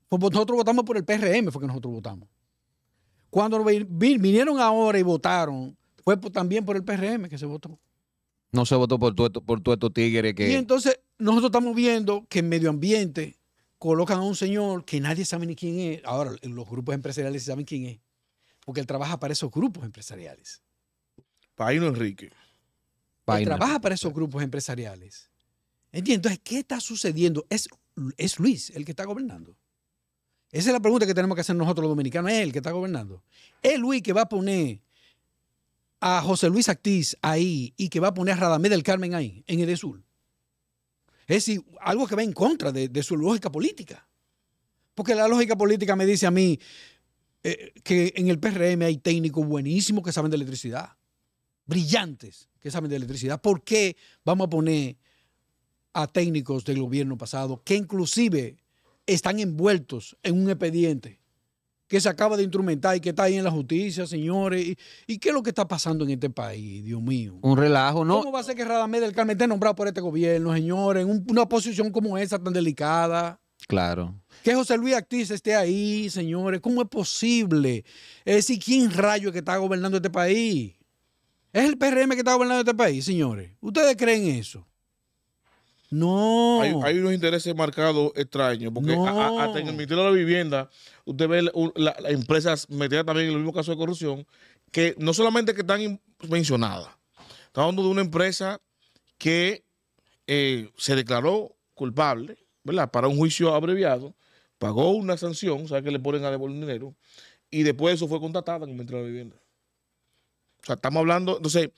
pues nosotros votamos por el PRM, fue que nosotros votamos. Cuando vinieron ahora y votaron, fue también por el PRM que se votó.
No se votó por tu, por estos que... Y
entonces nosotros estamos viendo que el medio ambiente colocan a un señor que nadie sabe ni quién es. Ahora, los grupos empresariales saben quién es, porque él trabaja para esos grupos empresariales.
Paino Enrique.
Él trabaja para esos grupos empresariales. ¿Entiendes? Entonces, ¿qué está sucediendo? Es, es Luis el que está gobernando. Esa es la pregunta que tenemos que hacer nosotros los dominicanos. Es él que está gobernando. Es Luis que va a poner a José Luis Actiz ahí y que va a poner a Radamé del Carmen ahí, en el sur. Es algo que va en contra de, su lógica política. Porque la lógica política me dice a mí eh, que en el PRM hay técnicos buenísimos que saben de electricidad, brillantes que saben de electricidad. ¿Por qué vamos a poner a técnicos del gobierno pasado que inclusive están envueltos en un expediente que se acaba de instrumentar y que está ahí en la justicia, señores. ¿Y, qué es lo que está pasando en este país, Dios mío? Un
relajo, ¿no? ¿Cómo
va a ser que Radamés del Carmen esté nombrado por este gobierno, señores, en una posición como esa tan delicada? Claro. Que José Luis Actiz esté ahí, señores. ¿Cómo es posible? Es decir, ¿quién rayo es que está gobernando este país? ¿Es el PRM que está gobernando este país, señores? ¿Ustedes creen eso? No. Hay,
unos intereses marcados extraños, porque hasta en el Ministerio de la Vivienda, usted ve las empresas metidas también en el mismo caso de corrupción, que no solamente que están mencionadas, estamos hablando de una empresa que eh, se declaró culpable, ¿verdad? Para un juicio abreviado, pagó una sanción, o sea, que le ponen a devolver dinero, y después eso fue contratada en el Ministerio de la Vivienda. O sea, estamos hablando, entonces,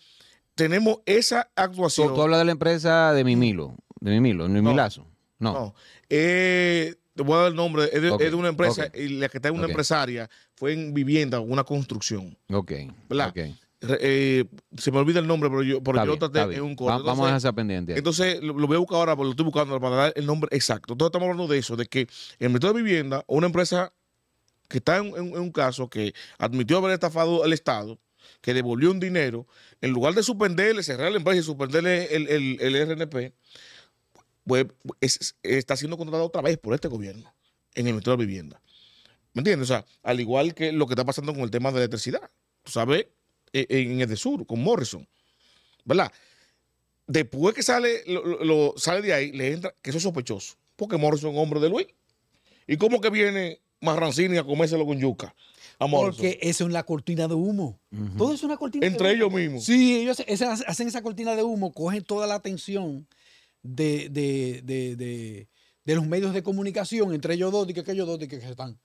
tenemos esa actuación. Tú, tú hablas
de la empresa de Mimilo de mi de No.
Eh, te voy a dar el nombre, es de, una empresa, y la que está en una empresaria fue en vivienda, una construcción. Ok. Eh, se me olvida el nombre, pero yo, pero yo traté en un vamos a dejar pendiente. Entonces, lo, voy a buscar ahora, porque lo estoy buscando para dar el nombre exacto. Entonces, estamos hablando de eso, de que el mercado de vivienda, una empresa que está en, un caso que admitió haber estafado al Estado, que devolvió un dinero, en lugar de suspenderle, cerrar la empresa y suspenderle el, el, el RNP, pues está siendo contratado otra vez por este gobierno en el Ministerio de Vivienda. ¿Me entiendes? O sea, al igual que lo que está pasando con el tema de la electricidad, tú sabes, eh, en el de Sur, con Morrison, ¿verdad? Después que sale, lo, sale de ahí, le entra, que eso es sospechoso, porque Morrison es hombre de Luis. ¿Y cómo que viene Marrancini a comérselo con yuca?
Porque
eso es una cortina de humo. Todo es una cortina de humo. Entre ellos mismos. Sí, ellos hacen esa cortina de humo, cogen toda la atención de, de, los medios de comunicación entre ellos dos y que ellos dos que, están.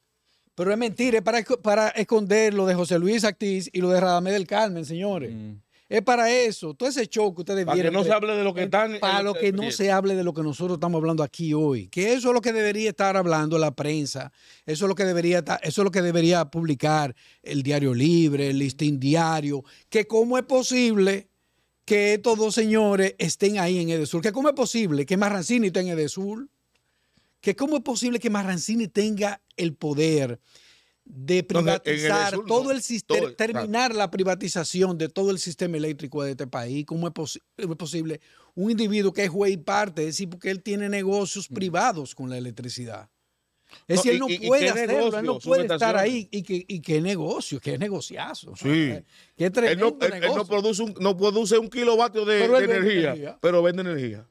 Pero es mentira, es para, para esconder lo de José Luis Actiz y lo de Radamé del Carmen, señores. Mm. Es para eso, todo ese show que ustedes Para que no se hable de lo que están. Para lo que no se hable de lo que nosotros estamos hablando aquí hoy. Que eso es lo que debería estar hablando la prensa. Eso es lo que debería eso es lo que debería publicar el Diario Libre, el Listín Diario. Que cómo es posible que estos dos señores estén ahí en Edesur. Que cómo es posible que Marrancini esté en Edesur. Que cómo es posible que Marrancini tenga el poder de privatizar todo el sistema, terminar la privatización de todo el sistema eléctrico de este país. ¿Cómo es, posible un individuo que es juez y parte, decir, porque él tiene negocios mm. privados con la electricidad? Es que decir, él no puede hacerlo, él no puede estar ahí. Y qué, y qué negocio, qué negociazo. Sí. Eh, qué tremendo él no, él, no, produce un, no produce un kilovatio
de, energía, pero vende energía.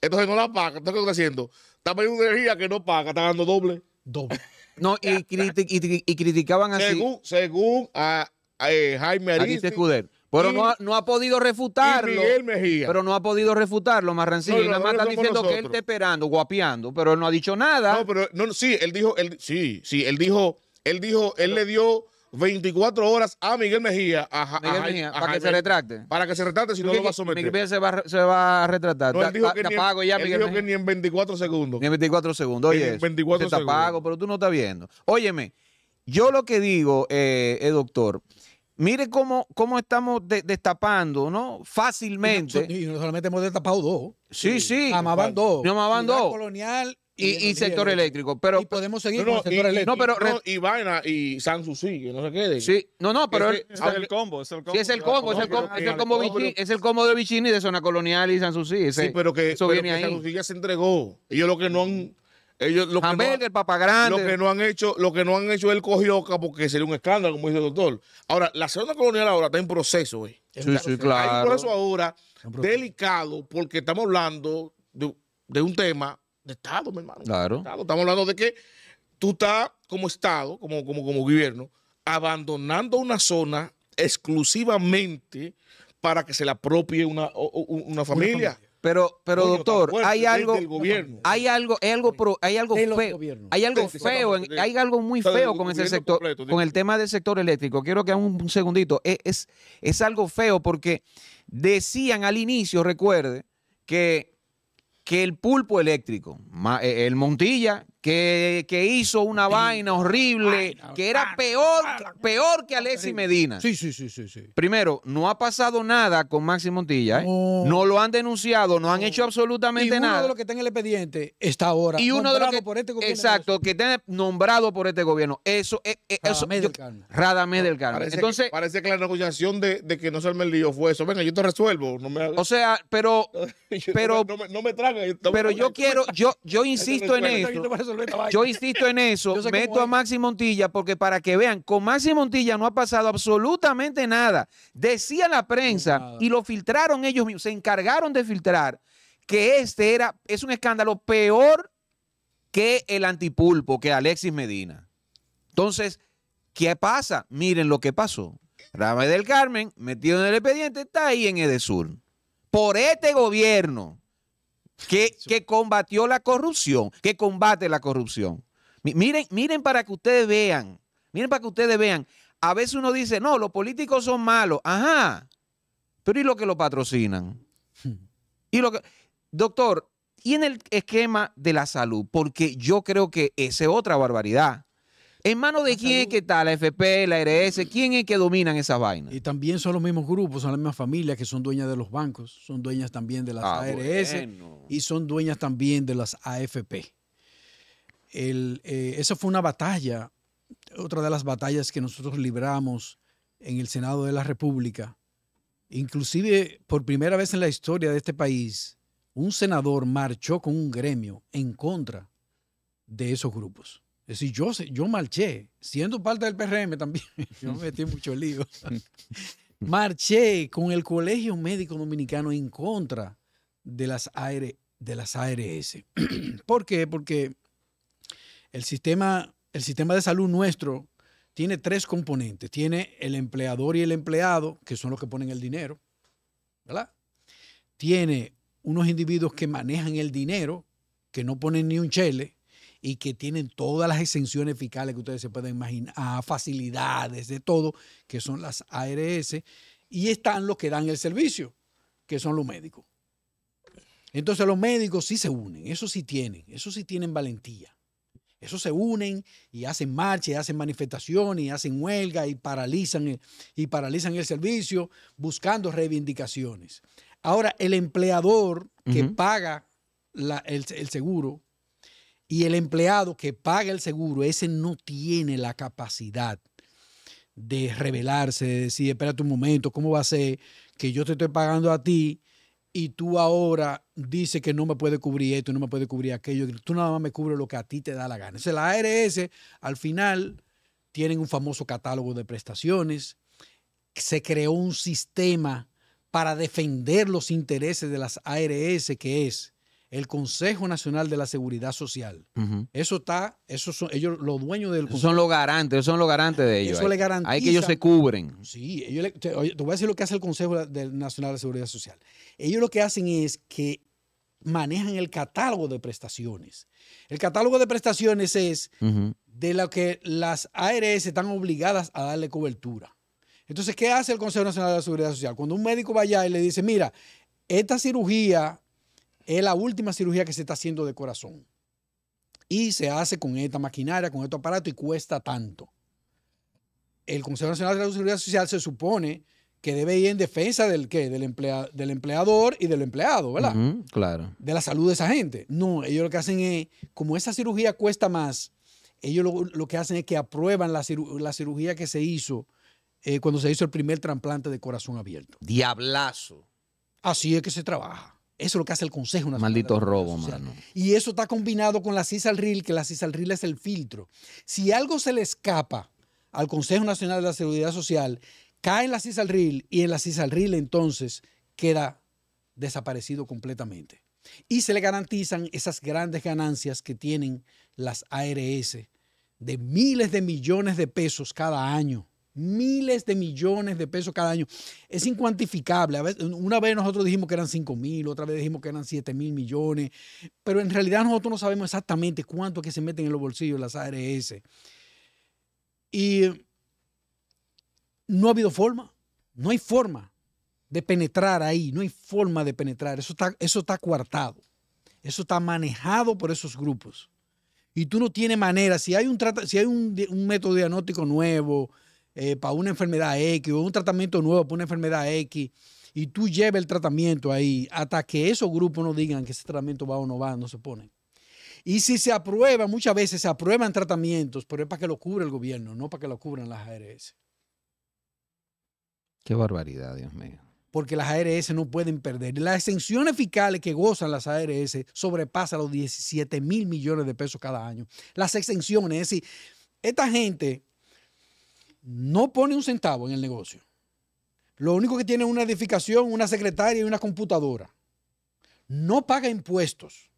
Entonces no la paga. Entonces, ¿qué está haciendo? Está vendiendo energía que no paga, está dando doble. Doble. No, y, criticaban así. Según, según a, eh, Jaime Aristegui. Pero no, ha, no, ha, podido refutarlo. Y
Miguel Mejía. Pero no ha podido refutarlo, marrancillo Y nada más está diciendo que él está esperando, guapeando, pero él
no ha dicho nada. No, pero no, sí, él dijo, él, sí, sí, él dijo, él dijo, él le dio 24 horas a Miguel Mejía, a, Miguel Mejía para que se retracte. Para que se retracte, si no lo va a someter. Miguel se va,
se va a retratar. No, él dijo, que, ni en, ya, Miguel dijo que ni en 24 segundos. Ni en 24 segundos, oye. en 24 segundos. Te apago, pero tú no estás viendo. Óyeme, yo lo que digo, eh, eh, doctor, Mire cómo, cómo estamos destapando, ¿no? Fácilmente.
Y, no solamente hemos destapado dos. Sí, sí. Amaban dos. No, amaban dos.
Colonial y, sector eléctrico. Pero, y podemos seguir no, con el sector eléctrico. No, pero y vaina y San que no se quede. Sí, no, no,
pero es, el,
combo, es el combo. Sí, es el combo, es el combo, de
Vicini de zona colonial y San sí. sí, pero que, eso
ya
se entregó. Ellos lo que no han ellos lo que, no, el grande. Lo que no han hecho, lo que no han hecho el cogioca porque sería un escándalo, como dice el doctor. Ahora, la zona colonial ahora está en proceso, güey. Eh. Sí, sí, claro. un proceso ahora delicado porque estamos hablando de, un tema de Estado, mi hermano. Claro. Estamos hablando de que tú estás como Estado, como, como, como gobierno, abandonando una zona exclusivamente para que se la apropie una, Una familia.
Pero, doctor, hay algo,
hay algo, algo, hay algo
feo, hay algo feo, hay algo muy feo con ese sector, con el tema del sector eléctrico. Quiero que un, un segundito. E, es, es, algo feo porque decían al inicio, recuerde, que, que el pulpo eléctrico, eh, el Montilla, que, hizo una vaina horrible, que era peor, peor
que Alexis Medina. Sí, sí, sí, sí, sí,
Primero, no ha pasado nada con Maxi Montilla, ¿eh? no. lo han denunciado, no han hecho absolutamente y uno nada. Uno de los
que está en el expediente está ahora y uno por este gobierno.
Exacto, que está nombrado por este gobierno. Eso es eh, eh, eso del Carmen. Parece Entonces, que, parece que la negociación de, que no se arme el lío fue eso. Venga, yo te resuelvo. No me O sea, pero, pero, no, me, traga Pero yo quiero, yo, yo insisto en esto. Yo insisto en eso, meto a
Maxi Montilla porque para que vean, con Maxi Montilla no ha pasado absolutamente nada. Decía la prensa y lo filtraron ellos mismos, se encargaron de filtrar que este era, es un escándalo peor que el antipulpo, que Alexis Medina. Entonces, ¿qué pasa? Miren lo que pasó. Rame del Carmen, metido en el expediente, está ahí en Edesur. Por este gobierno que, combatió la corrupción, que combate la corrupción. Miren, miren para que ustedes vean, miren para que ustedes vean. A veces uno dice, no, los políticos son malos. Ajá, pero ¿y lo que lo patrocinan? Hmm. Y lo que, doctor, y en el esquema de la salud, porque yo creo que esa es otra barbaridad. ¿En manos de quién es que está la FP, la RS? ¿Quién es que dominan esas vainas?
Y también son los mismos grupos, son las mismas familias que son dueñas de los bancos, son dueñas también de las ah, ARS, y son dueñas también de las AFP. El, eh, esa fue una batalla, otra de las batallas que nosotros libramos en el Senado de la República. Inclusive, por primera vez en la historia de este país, un senador marchó con un gremio en contra de esos grupos. Es decir, yo, yo marché, siendo parte del PRM también, yo me metí mucho lío. Marché con el Colegio Médico Dominicano en contra de las, de las ARS. ¿Por qué? Porque el sistema, el sistema de salud nuestro tiene tres componentes. Tiene el empleador y el empleado, que son los que ponen el dinero, ¿verdad? Tiene unos individuos que manejan el dinero, que no ponen ni un chele y que tienen todas las exenciones fiscales que ustedes se pueden imaginar, facilidades, de todo, que son las ARS, y están los que dan el servicio, que son los médicos. Entonces los médicos sí se unen, eso sí tienen, eso sí tienen valentía. Eso se unen y hacen marcha, y hacen manifestaciones, y hacen huelga y paralizan, y paralizan el servicio buscando reivindicaciones. Ahora, el empleador que paga el, seguro y el empleado que paga el seguro, ese no tiene la capacidad de rebelarse, de decir, espérate un momento, ¿cómo va a ser que yo te estoy pagando a ti y tú ahora dices que no me puede cubrir esto, no me puede cubrir aquello, tú nada más me cubres lo que a ti te da la gana. Entonces, la ARS al final tienen un famoso catálogo de prestaciones, se creó un sistema para defender los intereses de las ARS que es el Consejo Nacional de la Seguridad Social. Eso está, esos son ellos los dueños del Consejo. Son
los garantes, son los garantes de ellos. Eso les garantiza. Hay que ellos se cubren.
Sí, ellos te, voy a decir lo que hace el Consejo Nacional de Seguridad Social. Ellos lo que hacen es que manejan el catálogo de prestaciones. El catálogo de prestaciones es de lo que las ARS están obligadas a darle cobertura. Entonces, ¿qué hace el Consejo Nacional de la Seguridad Social? Cuando un médico va allá y le dice, mira, esta cirugía es la última cirugía que se está haciendo de corazón. Y se hace con esta maquinaria, con este aparato y cuesta tanto. El Consejo Nacional de la Seguridad Social se supone que debe ir en defensa del qué? Del, empleador y del empleado, ¿verdad? claro. De la salud de esa gente. No, ellos lo que hacen es, como esa cirugía cuesta más, ellos lo, que hacen es que aprueban la, cirugía que se hizo eh, cuando se hizo el primer trasplante de corazón abierto.
Diablazo.
Así es que se trabaja. Eso es lo que hace el Consejo Nacional. Maldito de robo, Y eso está combinado con la CISALRIL, que la CISALRIL es el filtro. Si algo se le escapa al Consejo Nacional de la Seguridad Social, cae en la CISALRIL y en la CISALRIL entonces queda desaparecido completamente. Y se le garantizan esas grandes ganancias que tienen las ARS de miles de millones de pesos cada año miles de millones de pesos cada año. Es incuantificable. una vez nosotros dijimos que eran 5 mil, otra vez dijimos que eran 7 mil millones, pero en realidad nosotros no sabemos exactamente cuánto es que se meten en los bolsillos las ARS. Y no ha habido forma, no hay forma de penetrar ahí, no hay forma de penetrar. Eso está, eso está coartado, eso está manejado por esos grupos. Y tú no tienes manera, si hay un, si hay un, un método diagnóstico nuevo, eh, para una enfermedad X o un tratamiento nuevo para una enfermedad X y tú lleves el tratamiento ahí hasta que esos grupos no digan que ese tratamiento va o no va, no se ponen. Y si se aprueba, muchas veces se aprueban tratamientos, pero es para que lo cubra el gobierno, no para que lo cubran las ARS.
Qué barbaridad, Dios mío.
Porque las ARS no pueden perder. Las exenciones fiscales que gozan las ARS sobrepasan los 17 mil millones de pesos cada año. Las exenciones, es decir, esta gente no pone un centavo en el negocio. Lo único que tiene es una edificación, una secretaria y una computadora. No paga impuestos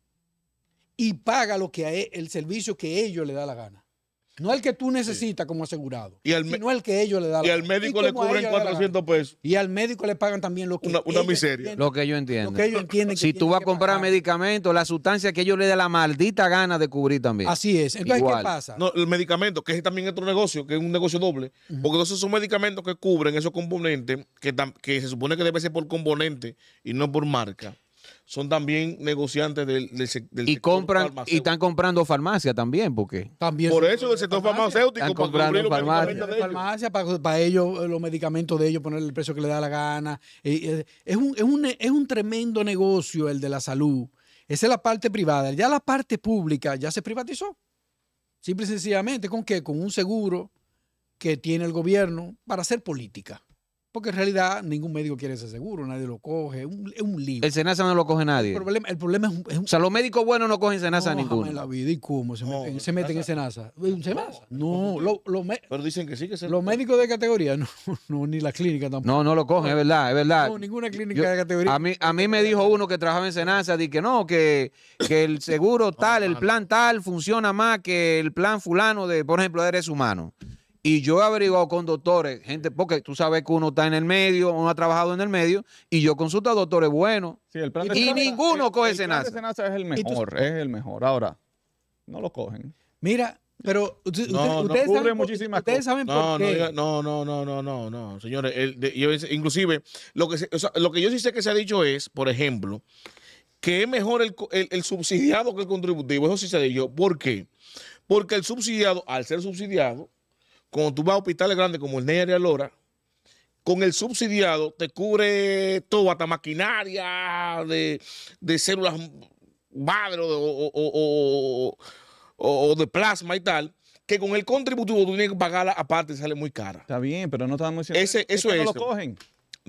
y paga lo que e, el servicio que ellos le da la gana. No el que tú necesitas como asegurado, y al sino el que ellos le dan. Y al médico le cubren 400 pesos. Y al médico le pagan también lo que Una, una miseria. Lo
que yo entiendo. si tú vas a comprar medicamentos, la sustancia que ellos le dan la maldita gana de cubrir también. Así es. Entonces, ¿qué pasa?
el medicamento, que es también otro negocio, que es un negocio doble, porque entonces son medicamentos que cubren esos componentes, que, que se supone que debe ser por componente y no por marca son también negociantes del, y sector Y están comprando farmacia también, porque también por eso el sector farmacéutico.
Están para comprando farmacia.
farmacia para, ellos, eh, los medicamentos de ellos, poner el precio que le da la gana. Eh, eh, es es un, es un tremendo negocio el de la salud. Esa es la parte privada. Ya la parte pública ya se privatizó. Simple y sencillamente, ¿con qué? Con un seguro que tiene el gobierno para hacer política. Porque en realidad ningún médico quiere ese seguro, nadie lo coge, es un, lío. El
Senasa no lo coge nadie. El
problema, el problema es,
un, O sea, los médicos buenos no cogen Senasa no, ninguno. la
vida, ¿y cómo? ¿Se, meten, en Senasa? ¿En Senasa? No, lo, lo Pero dicen que sí que se... Los médicos de categoría, no, no, ni la clínica tampoco. No, no lo cogen, es verdad, es verdad. No, ninguna clínica de categoría. A mí,
a mí me dijo uno que trabajaba en Senasa, di que no, que, que el seguro ah, tal, el plan tal, funciona más que el plan fulano de, por ejemplo, de eres humano. Y yo he averiguado con doctores, gente, porque tú sabes que uno está en el medio, uno ha trabajado en el medio, y yo consulto a doctores buenos. y, ninguno el, coge el plan de Senasa
es el mejor, es el mejor. Ahora, no lo cogen. Mira, pero ustedes, saben, por, ustedes qué. no,
no, no, no, no, no, señores. inclusive, lo que, lo que yo sí sé que se ha dicho es, por ejemplo, que es mejor el, el subsidiado que el contributivo. Eso sí se ha dicho. ¿Por qué? Porque el subsidiado, al ser subsidiado, cuando tú vas a hospitales grandes como el Ney y Alora, con el subsidiado te cubre todo, hasta maquinaria de, células madre o, de plasma y tal, que con el contributivo tú tienes que pagarla aparte sale muy cara. Está
bien, pero no estamos diciendo ese, eso es. No lo cogen.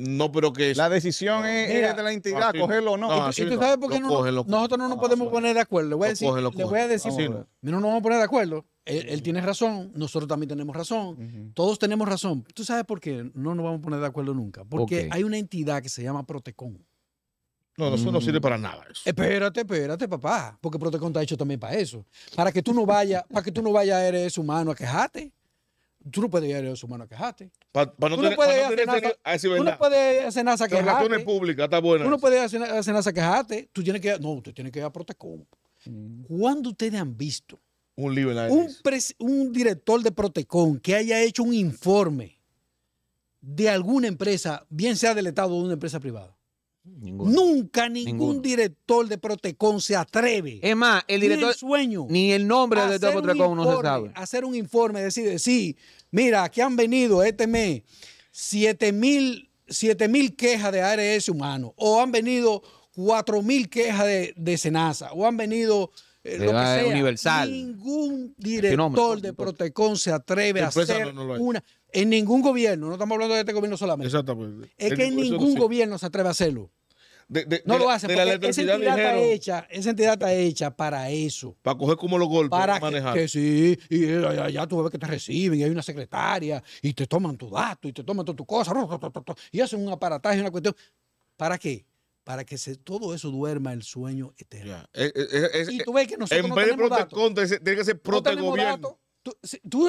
No, pero que La decisión es, de la entidad, cogerlo o no. y, tú sabes por qué no, pues.
nosotros no nos podemos poner de acuerdo. Le voy a decir, voy a decir no nos vamos a poner de acuerdo. Él, tiene razón, nosotros también tenemos razón, todos tenemos razón. ¿Tú sabes por qué no nos vamos a poner de acuerdo nunca? Porque hay una entidad que se llama Protecon. No, eso no mm. sirve para
nada. Eso. Espérate,
espérate, papá, porque Protecon está hecho también para eso. Para que tú no vayas, para que tú no vayas a eres humano a quejarte. Tú no puedes ir a su mano a quejarte.
Pa, no tú no puedes ir a ah, a quejarte. razones públicas, está buena. Tú no
puedes ir a a quejarte. Tú tienes que No, usted tiene que ir a Protecom. Mm. ¿Cuándo ustedes han visto un, un director de Protecom que haya hecho un informe de alguna empresa, bien sea del Estado o de una empresa privada? Nunca ningún director de Protecon se atreve. Es más, el director. Ni el sueño. Ni el nombre de Protecon no se sabe. Hacer un informe, decir, sí, mira, aquí han venido este mes 7 mil quejas de ARS humano, o han venido 4 mil quejas de, de Senasa, o han venido. Eh, lo que sea, universal. Ningún director de Protecon se atreve a hacer una. En ningún gobierno, no estamos hablando de este gobierno solamente. Exactamente. Pues, es que en ningún gobierno se atreve a hacerlo. no lo hace, esa entidad está hecha, esa entidad está hecha para eso. Para coger como los golpes, para manejar. Que, sí, y eh, allá, tú ves que te reciben, y hay una secretaria, y te toman tu dato, y te toman todas tus cosas, y hacen un aparataje, una cuestión. ¿Para qué? Para que todo eso duerma el sueño
eterno. Eh, eh, y tú ves que nosotros En vez de protección, tiene que ser
protegobierno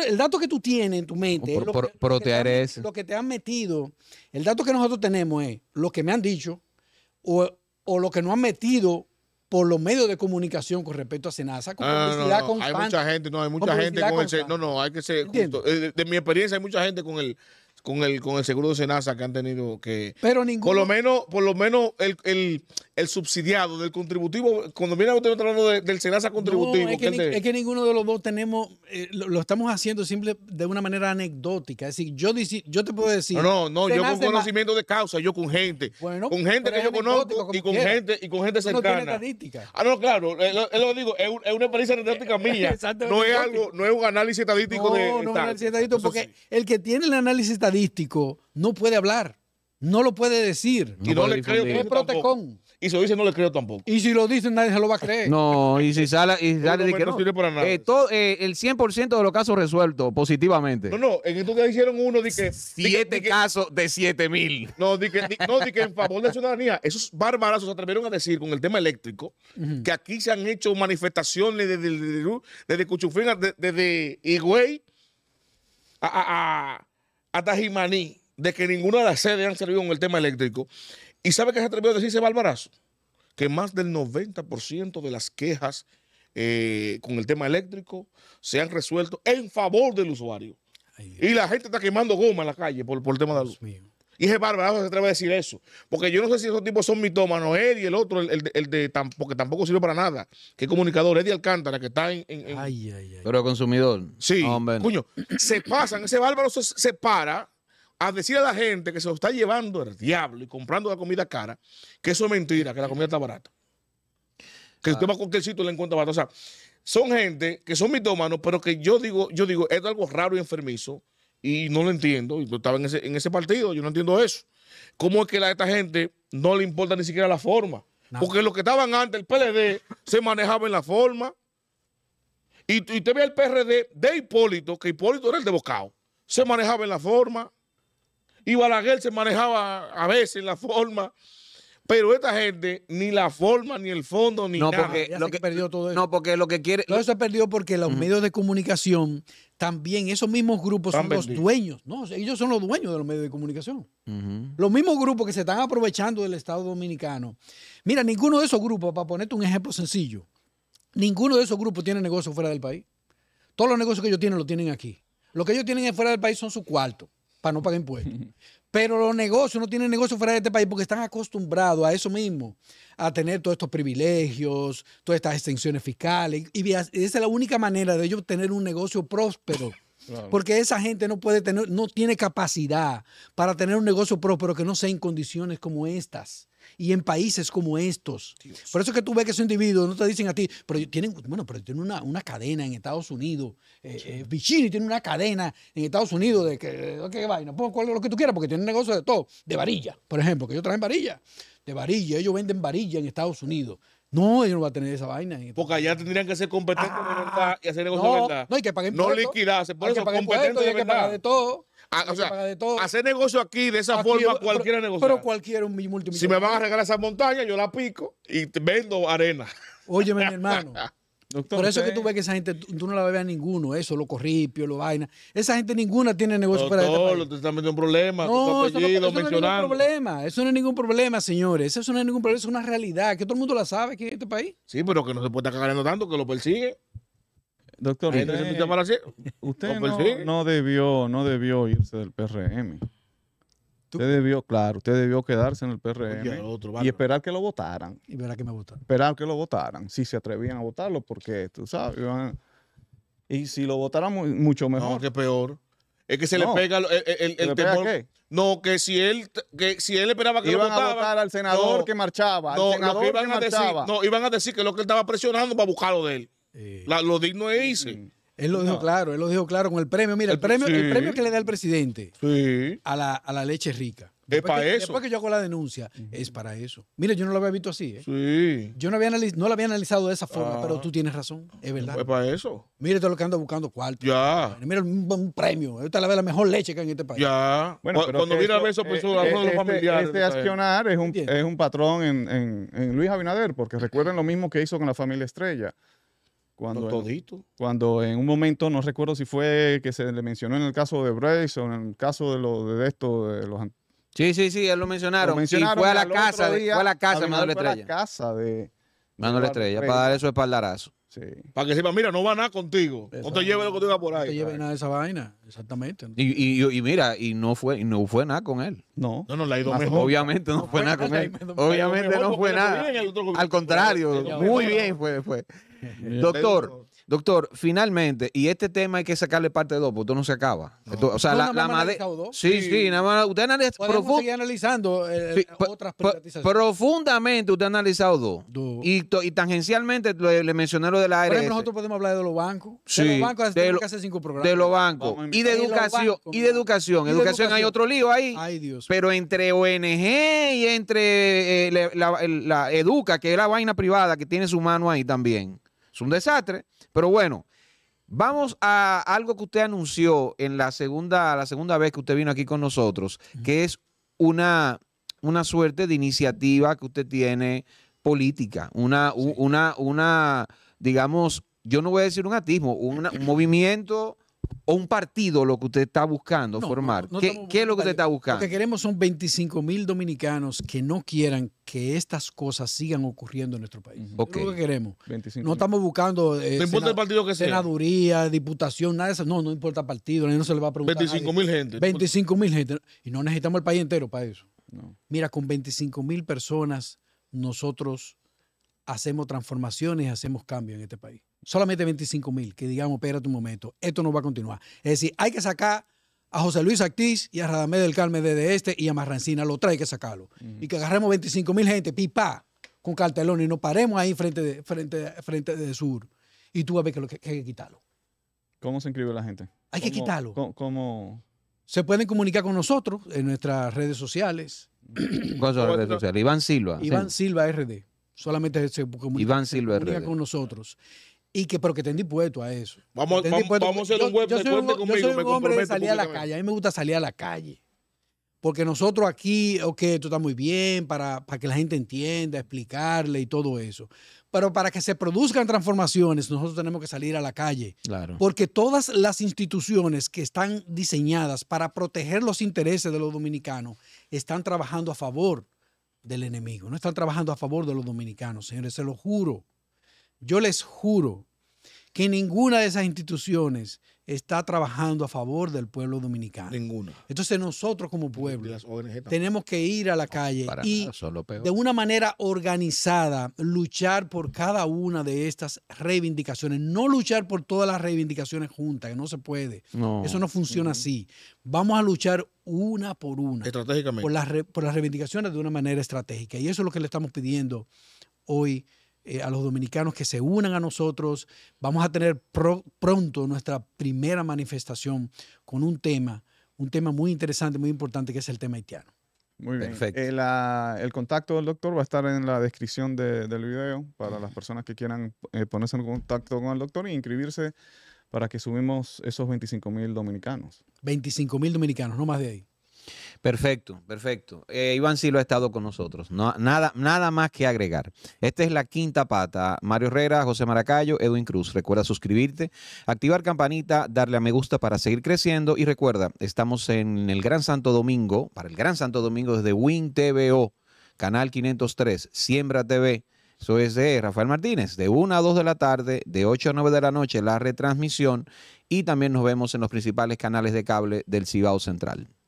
el dato que tú tienes en tu mente, lo, que, es. lo, que, te han metido, el dato que nosotros tenemos es lo que me han dicho o, lo que no han metido por los medios de comunicación con respecto a Senasa, ah, Hay mucha gente, no, hay mucha gente con el...
No, no, hay que eh, De, mi experiencia hay mucha gente con el con el con el seguro de Senasa que han tenido que Pero ninguno... por lo menos por lo menos el, el subsidiado, del contributivo. Cuando viene usted hablando del Senasa contributivo. es,
que ninguno de los dos tenemos, eh, lo, estamos haciendo simple de una manera anecdótica. Es decir, yo, yo te puedo decir. No, no, no yo con conocimiento
de causa, yo con gente. con gente que yo conozco y con gente, y con gente cercana. No ah, no, claro, es eh, eh, lo, digo, es, una experiencia anecdótica mía. no es algo,
no es un análisis estadístico de. No, no análisis estadístico, porque el que tiene el análisis estadístico no puede hablar. No lo puede decir. No y no le creo que es protecón. Y si lo no le creo tampoco. Y si lo dicen, nadie se lo va a creer. No, y si
sale, y no. Eh, todo, eh, el 100% de los casos resueltos positivamente. No,
no, en estos días hicieron uno de que... Siete casos de 7 mil. No, di no, di que en favor de la ciudadanía. Esos bárbaros se atrevieron a decir con el tema eléctrico que aquí se han hecho manifestaciones desde, desde, desde desde, Higüey a, a, a- hasta Jimaní, de que ninguna de las sedes han servido en el tema eléctrico. ¿Y sabe qué se atrevió a decirse bárbarazo? Que más del 90% de las quejas eh, con el tema eléctrico se han resuelto en favor del usuario. y la gente está quemando goma en la calle por, por el tema de la luz. Mío. Y ese Barbarazo se atreve a decir eso. Porque yo no sé si esos tipos son mitómanos, él y el otro, el, de porque tampoco sirve para nada, que es comunicador, Eddie Alcántara, que está en. en, en...
Pero consumidor. Sí. Cuño,
se pasan, ese bárbaro se, se para a decir a la gente que se lo está llevando el diablo y comprando la comida cara, que eso es mentira, que la comida está barata. Que usted va a cualquier sitio y encuentra barata. O sea, son gente que son mitómanos, pero que yo digo, yo digo, es algo raro y enfermizo y no lo entiendo. Y yo estaba en ese, partido, yo no entiendo eso. ¿Cómo es que a esta gente no le importa ni siquiera la forma? Porque los que estaban antes, el PLD, se manejaba en la forma. Y, y usted ve el PRD de Hipólito, que Hipólito era el de Bocao, se manejaba en la forma. Y Balaguer se manejaba a veces la forma. Pero esta gente, ni la forma, ni el fondo, ni no, nada. Porque lo que, perdió todo eso. No, porque lo que quiere. Todo eso se
perdió porque los medios de comunicación también, esos mismos grupos son los dueños. No, ellos son los dueños de los medios de comunicación. Los mismos grupos que se están aprovechando del Estado Dominicano. Mira, ninguno de esos grupos, para ponerte un ejemplo sencillo, ninguno de esos grupos tiene negocios fuera del país. Todos los negocios que ellos tienen los tienen aquí. Lo que ellos tienen fuera del país son su cuarto para no pagar impuestos. Pero los negocios no tienen negocios fuera de este país porque están acostumbrados a eso mismo, a tener todos estos privilegios, todas estas extensiones fiscales. Y esa es la única manera de ellos tener un negocio próspero. Porque esa gente no puede tener, no tiene capacidad para tener un negocio próspero que no sea en condiciones como estas y en países como estos. Por eso es que tú ves que esos individuos no te dicen a ti, pero tienen, bueno, pero tienen una, una cadena en Estados Unidos. Eh, eh tiene una cadena en Estados Unidos de que, vaina, pon lo que tú quieras, porque tienen negocio de todo, de varilla, por ejemplo, que ellos traen varilla, de varilla, ellos venden varilla en Estados Unidos. No, ellos no van a tener esa vaina.
Porque allá tendrían que ser competentes de ah. verdad y hacer negocio de verdad. No, hay que pagar impuestos. No liquidarse, por hay eso que de Hay que pagar de todo. Ah, hacer negocio aquí de esa forma, cualquiera negocio. Pero cualquiera un multimillonario. Si me van a regalar esa montaña, yo la pico y vendo arena. Óyeme,
mi hermano. Por eso que tú ves que esa gente, tú no la ves a ninguno, eso, los corripios, los vainas. Esa gente ninguna tiene negocio para este
un problema, no, eso no, eso no es ningún
problema, eso no es ningún problema, señores. Eso no es ningún problema, es una realidad que todo el mundo la sabe aquí en este país.
Sí, pero que no se puede estar cagando tanto que lo persigue.
Doctor, usted pues no, debió, no debió irse del PRM. Usted debió, claro, usted debió quedarse en el PRM y esperar que lo votaran.
Y verá que me votaron.
Esperar que lo votaran, si se atrevían a votarlo, porque tú sabes, y si lo votaran mucho mejor. No, que peor.
Es que se le pega el, el,
el
no, que si él que si él esperaba que iban lo Iban a votar al senador que
marchaba, no,
iban a Decir, iban a decir que lo que él estaba presionando para buscarlo de él. Eh, lo digno
es ICE. Él lo dijo claro, él lo dijo claro con el premio. Mira, el, premio, que le da el presidente a, la, leche rica. es para eso. Después que yo hago la denuncia, es para eso. Mira, yo no lo había visto así. ¿eh? Yo no, había no lo había analizado de esa forma, pero ah. tú tienes razón. Es verdad. Es para eso. Mira todo lo que anda buscando, cuarto. Ya. Mira, un, premio. Esta es la, mejor leche que hay en este país. Ya. Bueno, cuando mira eso, pues, eh, de los este, familiares. Este
es un, patrón en, en, en Luis Abinader, porque recuerden lo mismo que hizo con la familia Estrella. Cuando, todito. En, cuando en un momento, no recuerdo si fue que se le mencionó en el caso de Brace o en el caso de, lo, de esto, de los... Sí, sí, sí, él lo mencionaron. y fue a la casa, de, fue a la casa, Manuel
Estrella. Fue a la casa de...
Manuel Estrella, para darle su espaldarazo. Sí.
Para
que sepa, mira, no va nada contigo. No te lleves lo que tú digas por ahí. te nada de esa vaina, exactamente.
Y, y, y, mira, y no fue, y no fue nada con él. No. No, no,
la ha ido mejor. Obviamente no, fue nada con él. Obviamente no fue nada. Al contrario, muy bien
fue. fue. doctor, doctor, finalmente, y este tema hay que sacarle parte dos porque esto no se acaba. o sea, la, Sí, sí, nada más. Usted analizado analizando eh, otras privatizaciones. Profundamente usted ha analizado dos. Y, tangencialmente le, mencioné lo de del aire.
nosotros podemos hablar de los bancos. Sí, de los bancos, de, programas. De los bancos. Y de, educación, y
de educación. educación. hay otro lío ahí. Ay, Dios. Pero entre ONG y entre eh, la Educa, que es la vaina privada que tiene su mano ahí también un desastre, pero bueno. Vamos a algo que usted anunció en la segunda, la segunda vez que usted vino aquí con nosotros, que es una, una suerte de iniciativa que usted tiene política, una, una, una, digamos, yo no voy a decir un atismo, un movimiento o un partido lo que usted está buscando formar? ¿Qué, es lo que usted está buscando? Lo que
queremos son 25 mil dominicanos que no quieran que estas cosas sigan ocurriendo en nuestro país. Es lo que queremos. no estamos buscando eh, partido que senaduría, diputación, nada de eso. No, no importa partido, no se le va a preguntar. 25 mil gente. 25 mil gente. Y no necesitamos el país entero para eso. Mira, con 25 mil personas nosotros hacemos transformaciones, y hacemos cambios en este país solamente 25 mil, que digamos, espérate un momento, esto no va a continuar. Es decir, hay que sacar a José Luis Actiz y a Radamé del Carmen desde este y a Marrancina, lo trae que sacarlo. Y que agarremos 25 mil gente, pipa, con cartelón y nos paremos ahí frente de, frente, frente de sur. Y tú vas a ver que, lo, hay que quitarlo.
¿Cómo se inscribe la gente? Hay que quitarlo. ¿Cómo,
Se pueden comunicar con nosotros en nuestras redes sociales.
Mm. ¿Cuáles redes sociales? Iván Silva. Iván
Silva RD. Solamente se comunica, Iván con nosotros y que pero que te dispuesto a eso. Vamos, a hacer un web yo, soy un, yo soy un hombre de salir a la calle. A mí me gusta salir a la calle. Porque nosotros aquí, ok, esto está muy bien para, para que la gente entienda, explicarle y todo eso. Pero para que se produzcan transformaciones, nosotros tenemos que salir a la calle.
Claro. Porque
todas las instituciones que están diseñadas para proteger los intereses de los dominicanos están trabajando a favor del enemigo. No están trabajando a favor de los dominicanos, señores, se lo juro. Yo les juro que ninguna de esas instituciones está trabajando a favor del pueblo dominicano. Ninguna. Entonces nosotros como pueblo tenemos que ir a la calle y de una manera organizada luchar por cada una de estas reivindicaciones. No luchar por todas las reivindicaciones juntas, que no se puede. Eso no funciona así. Vamos a luchar una por una.
Estratégicamente. Por las,
por las reivindicaciones de una manera estratégica. Y eso es lo que le estamos pidiendo hoy eh, a los dominicanos que se unan a nosotros. Vamos a tener pronto nuestra primera manifestación con un tema, un tema muy interesante, muy importante, que es el tema haitiano.
Muy bien. Eh, el, contacto del doctor va a estar en la descripción del video para las personas que quieran eh, ponerse en contacto con el doctor e inscribirse para que subimos esos 25 mil dominicanos.
25 mil dominicanos, no más de ahí.
Perfecto, perfecto. Eh, Iván sí lo ha estado con nosotros. No, nada, nada más que agregar. Esta es la quinta pata. Mario Herrera, José Maracayo, Edwin Cruz. Recuerda suscribirte, activar campanita, darle a me gusta para seguir creciendo. Y recuerda, estamos en el Gran Santo Domingo, para el Gran Santo Domingo desde Win TVO, Canal 503, Siembra TV. Soy es de Rafael Martínez, de 1 a 2 de la tarde, de 8 a 9 de la noche la retransmisión y también nos vemos en los principales canales de cable del Cibao Central.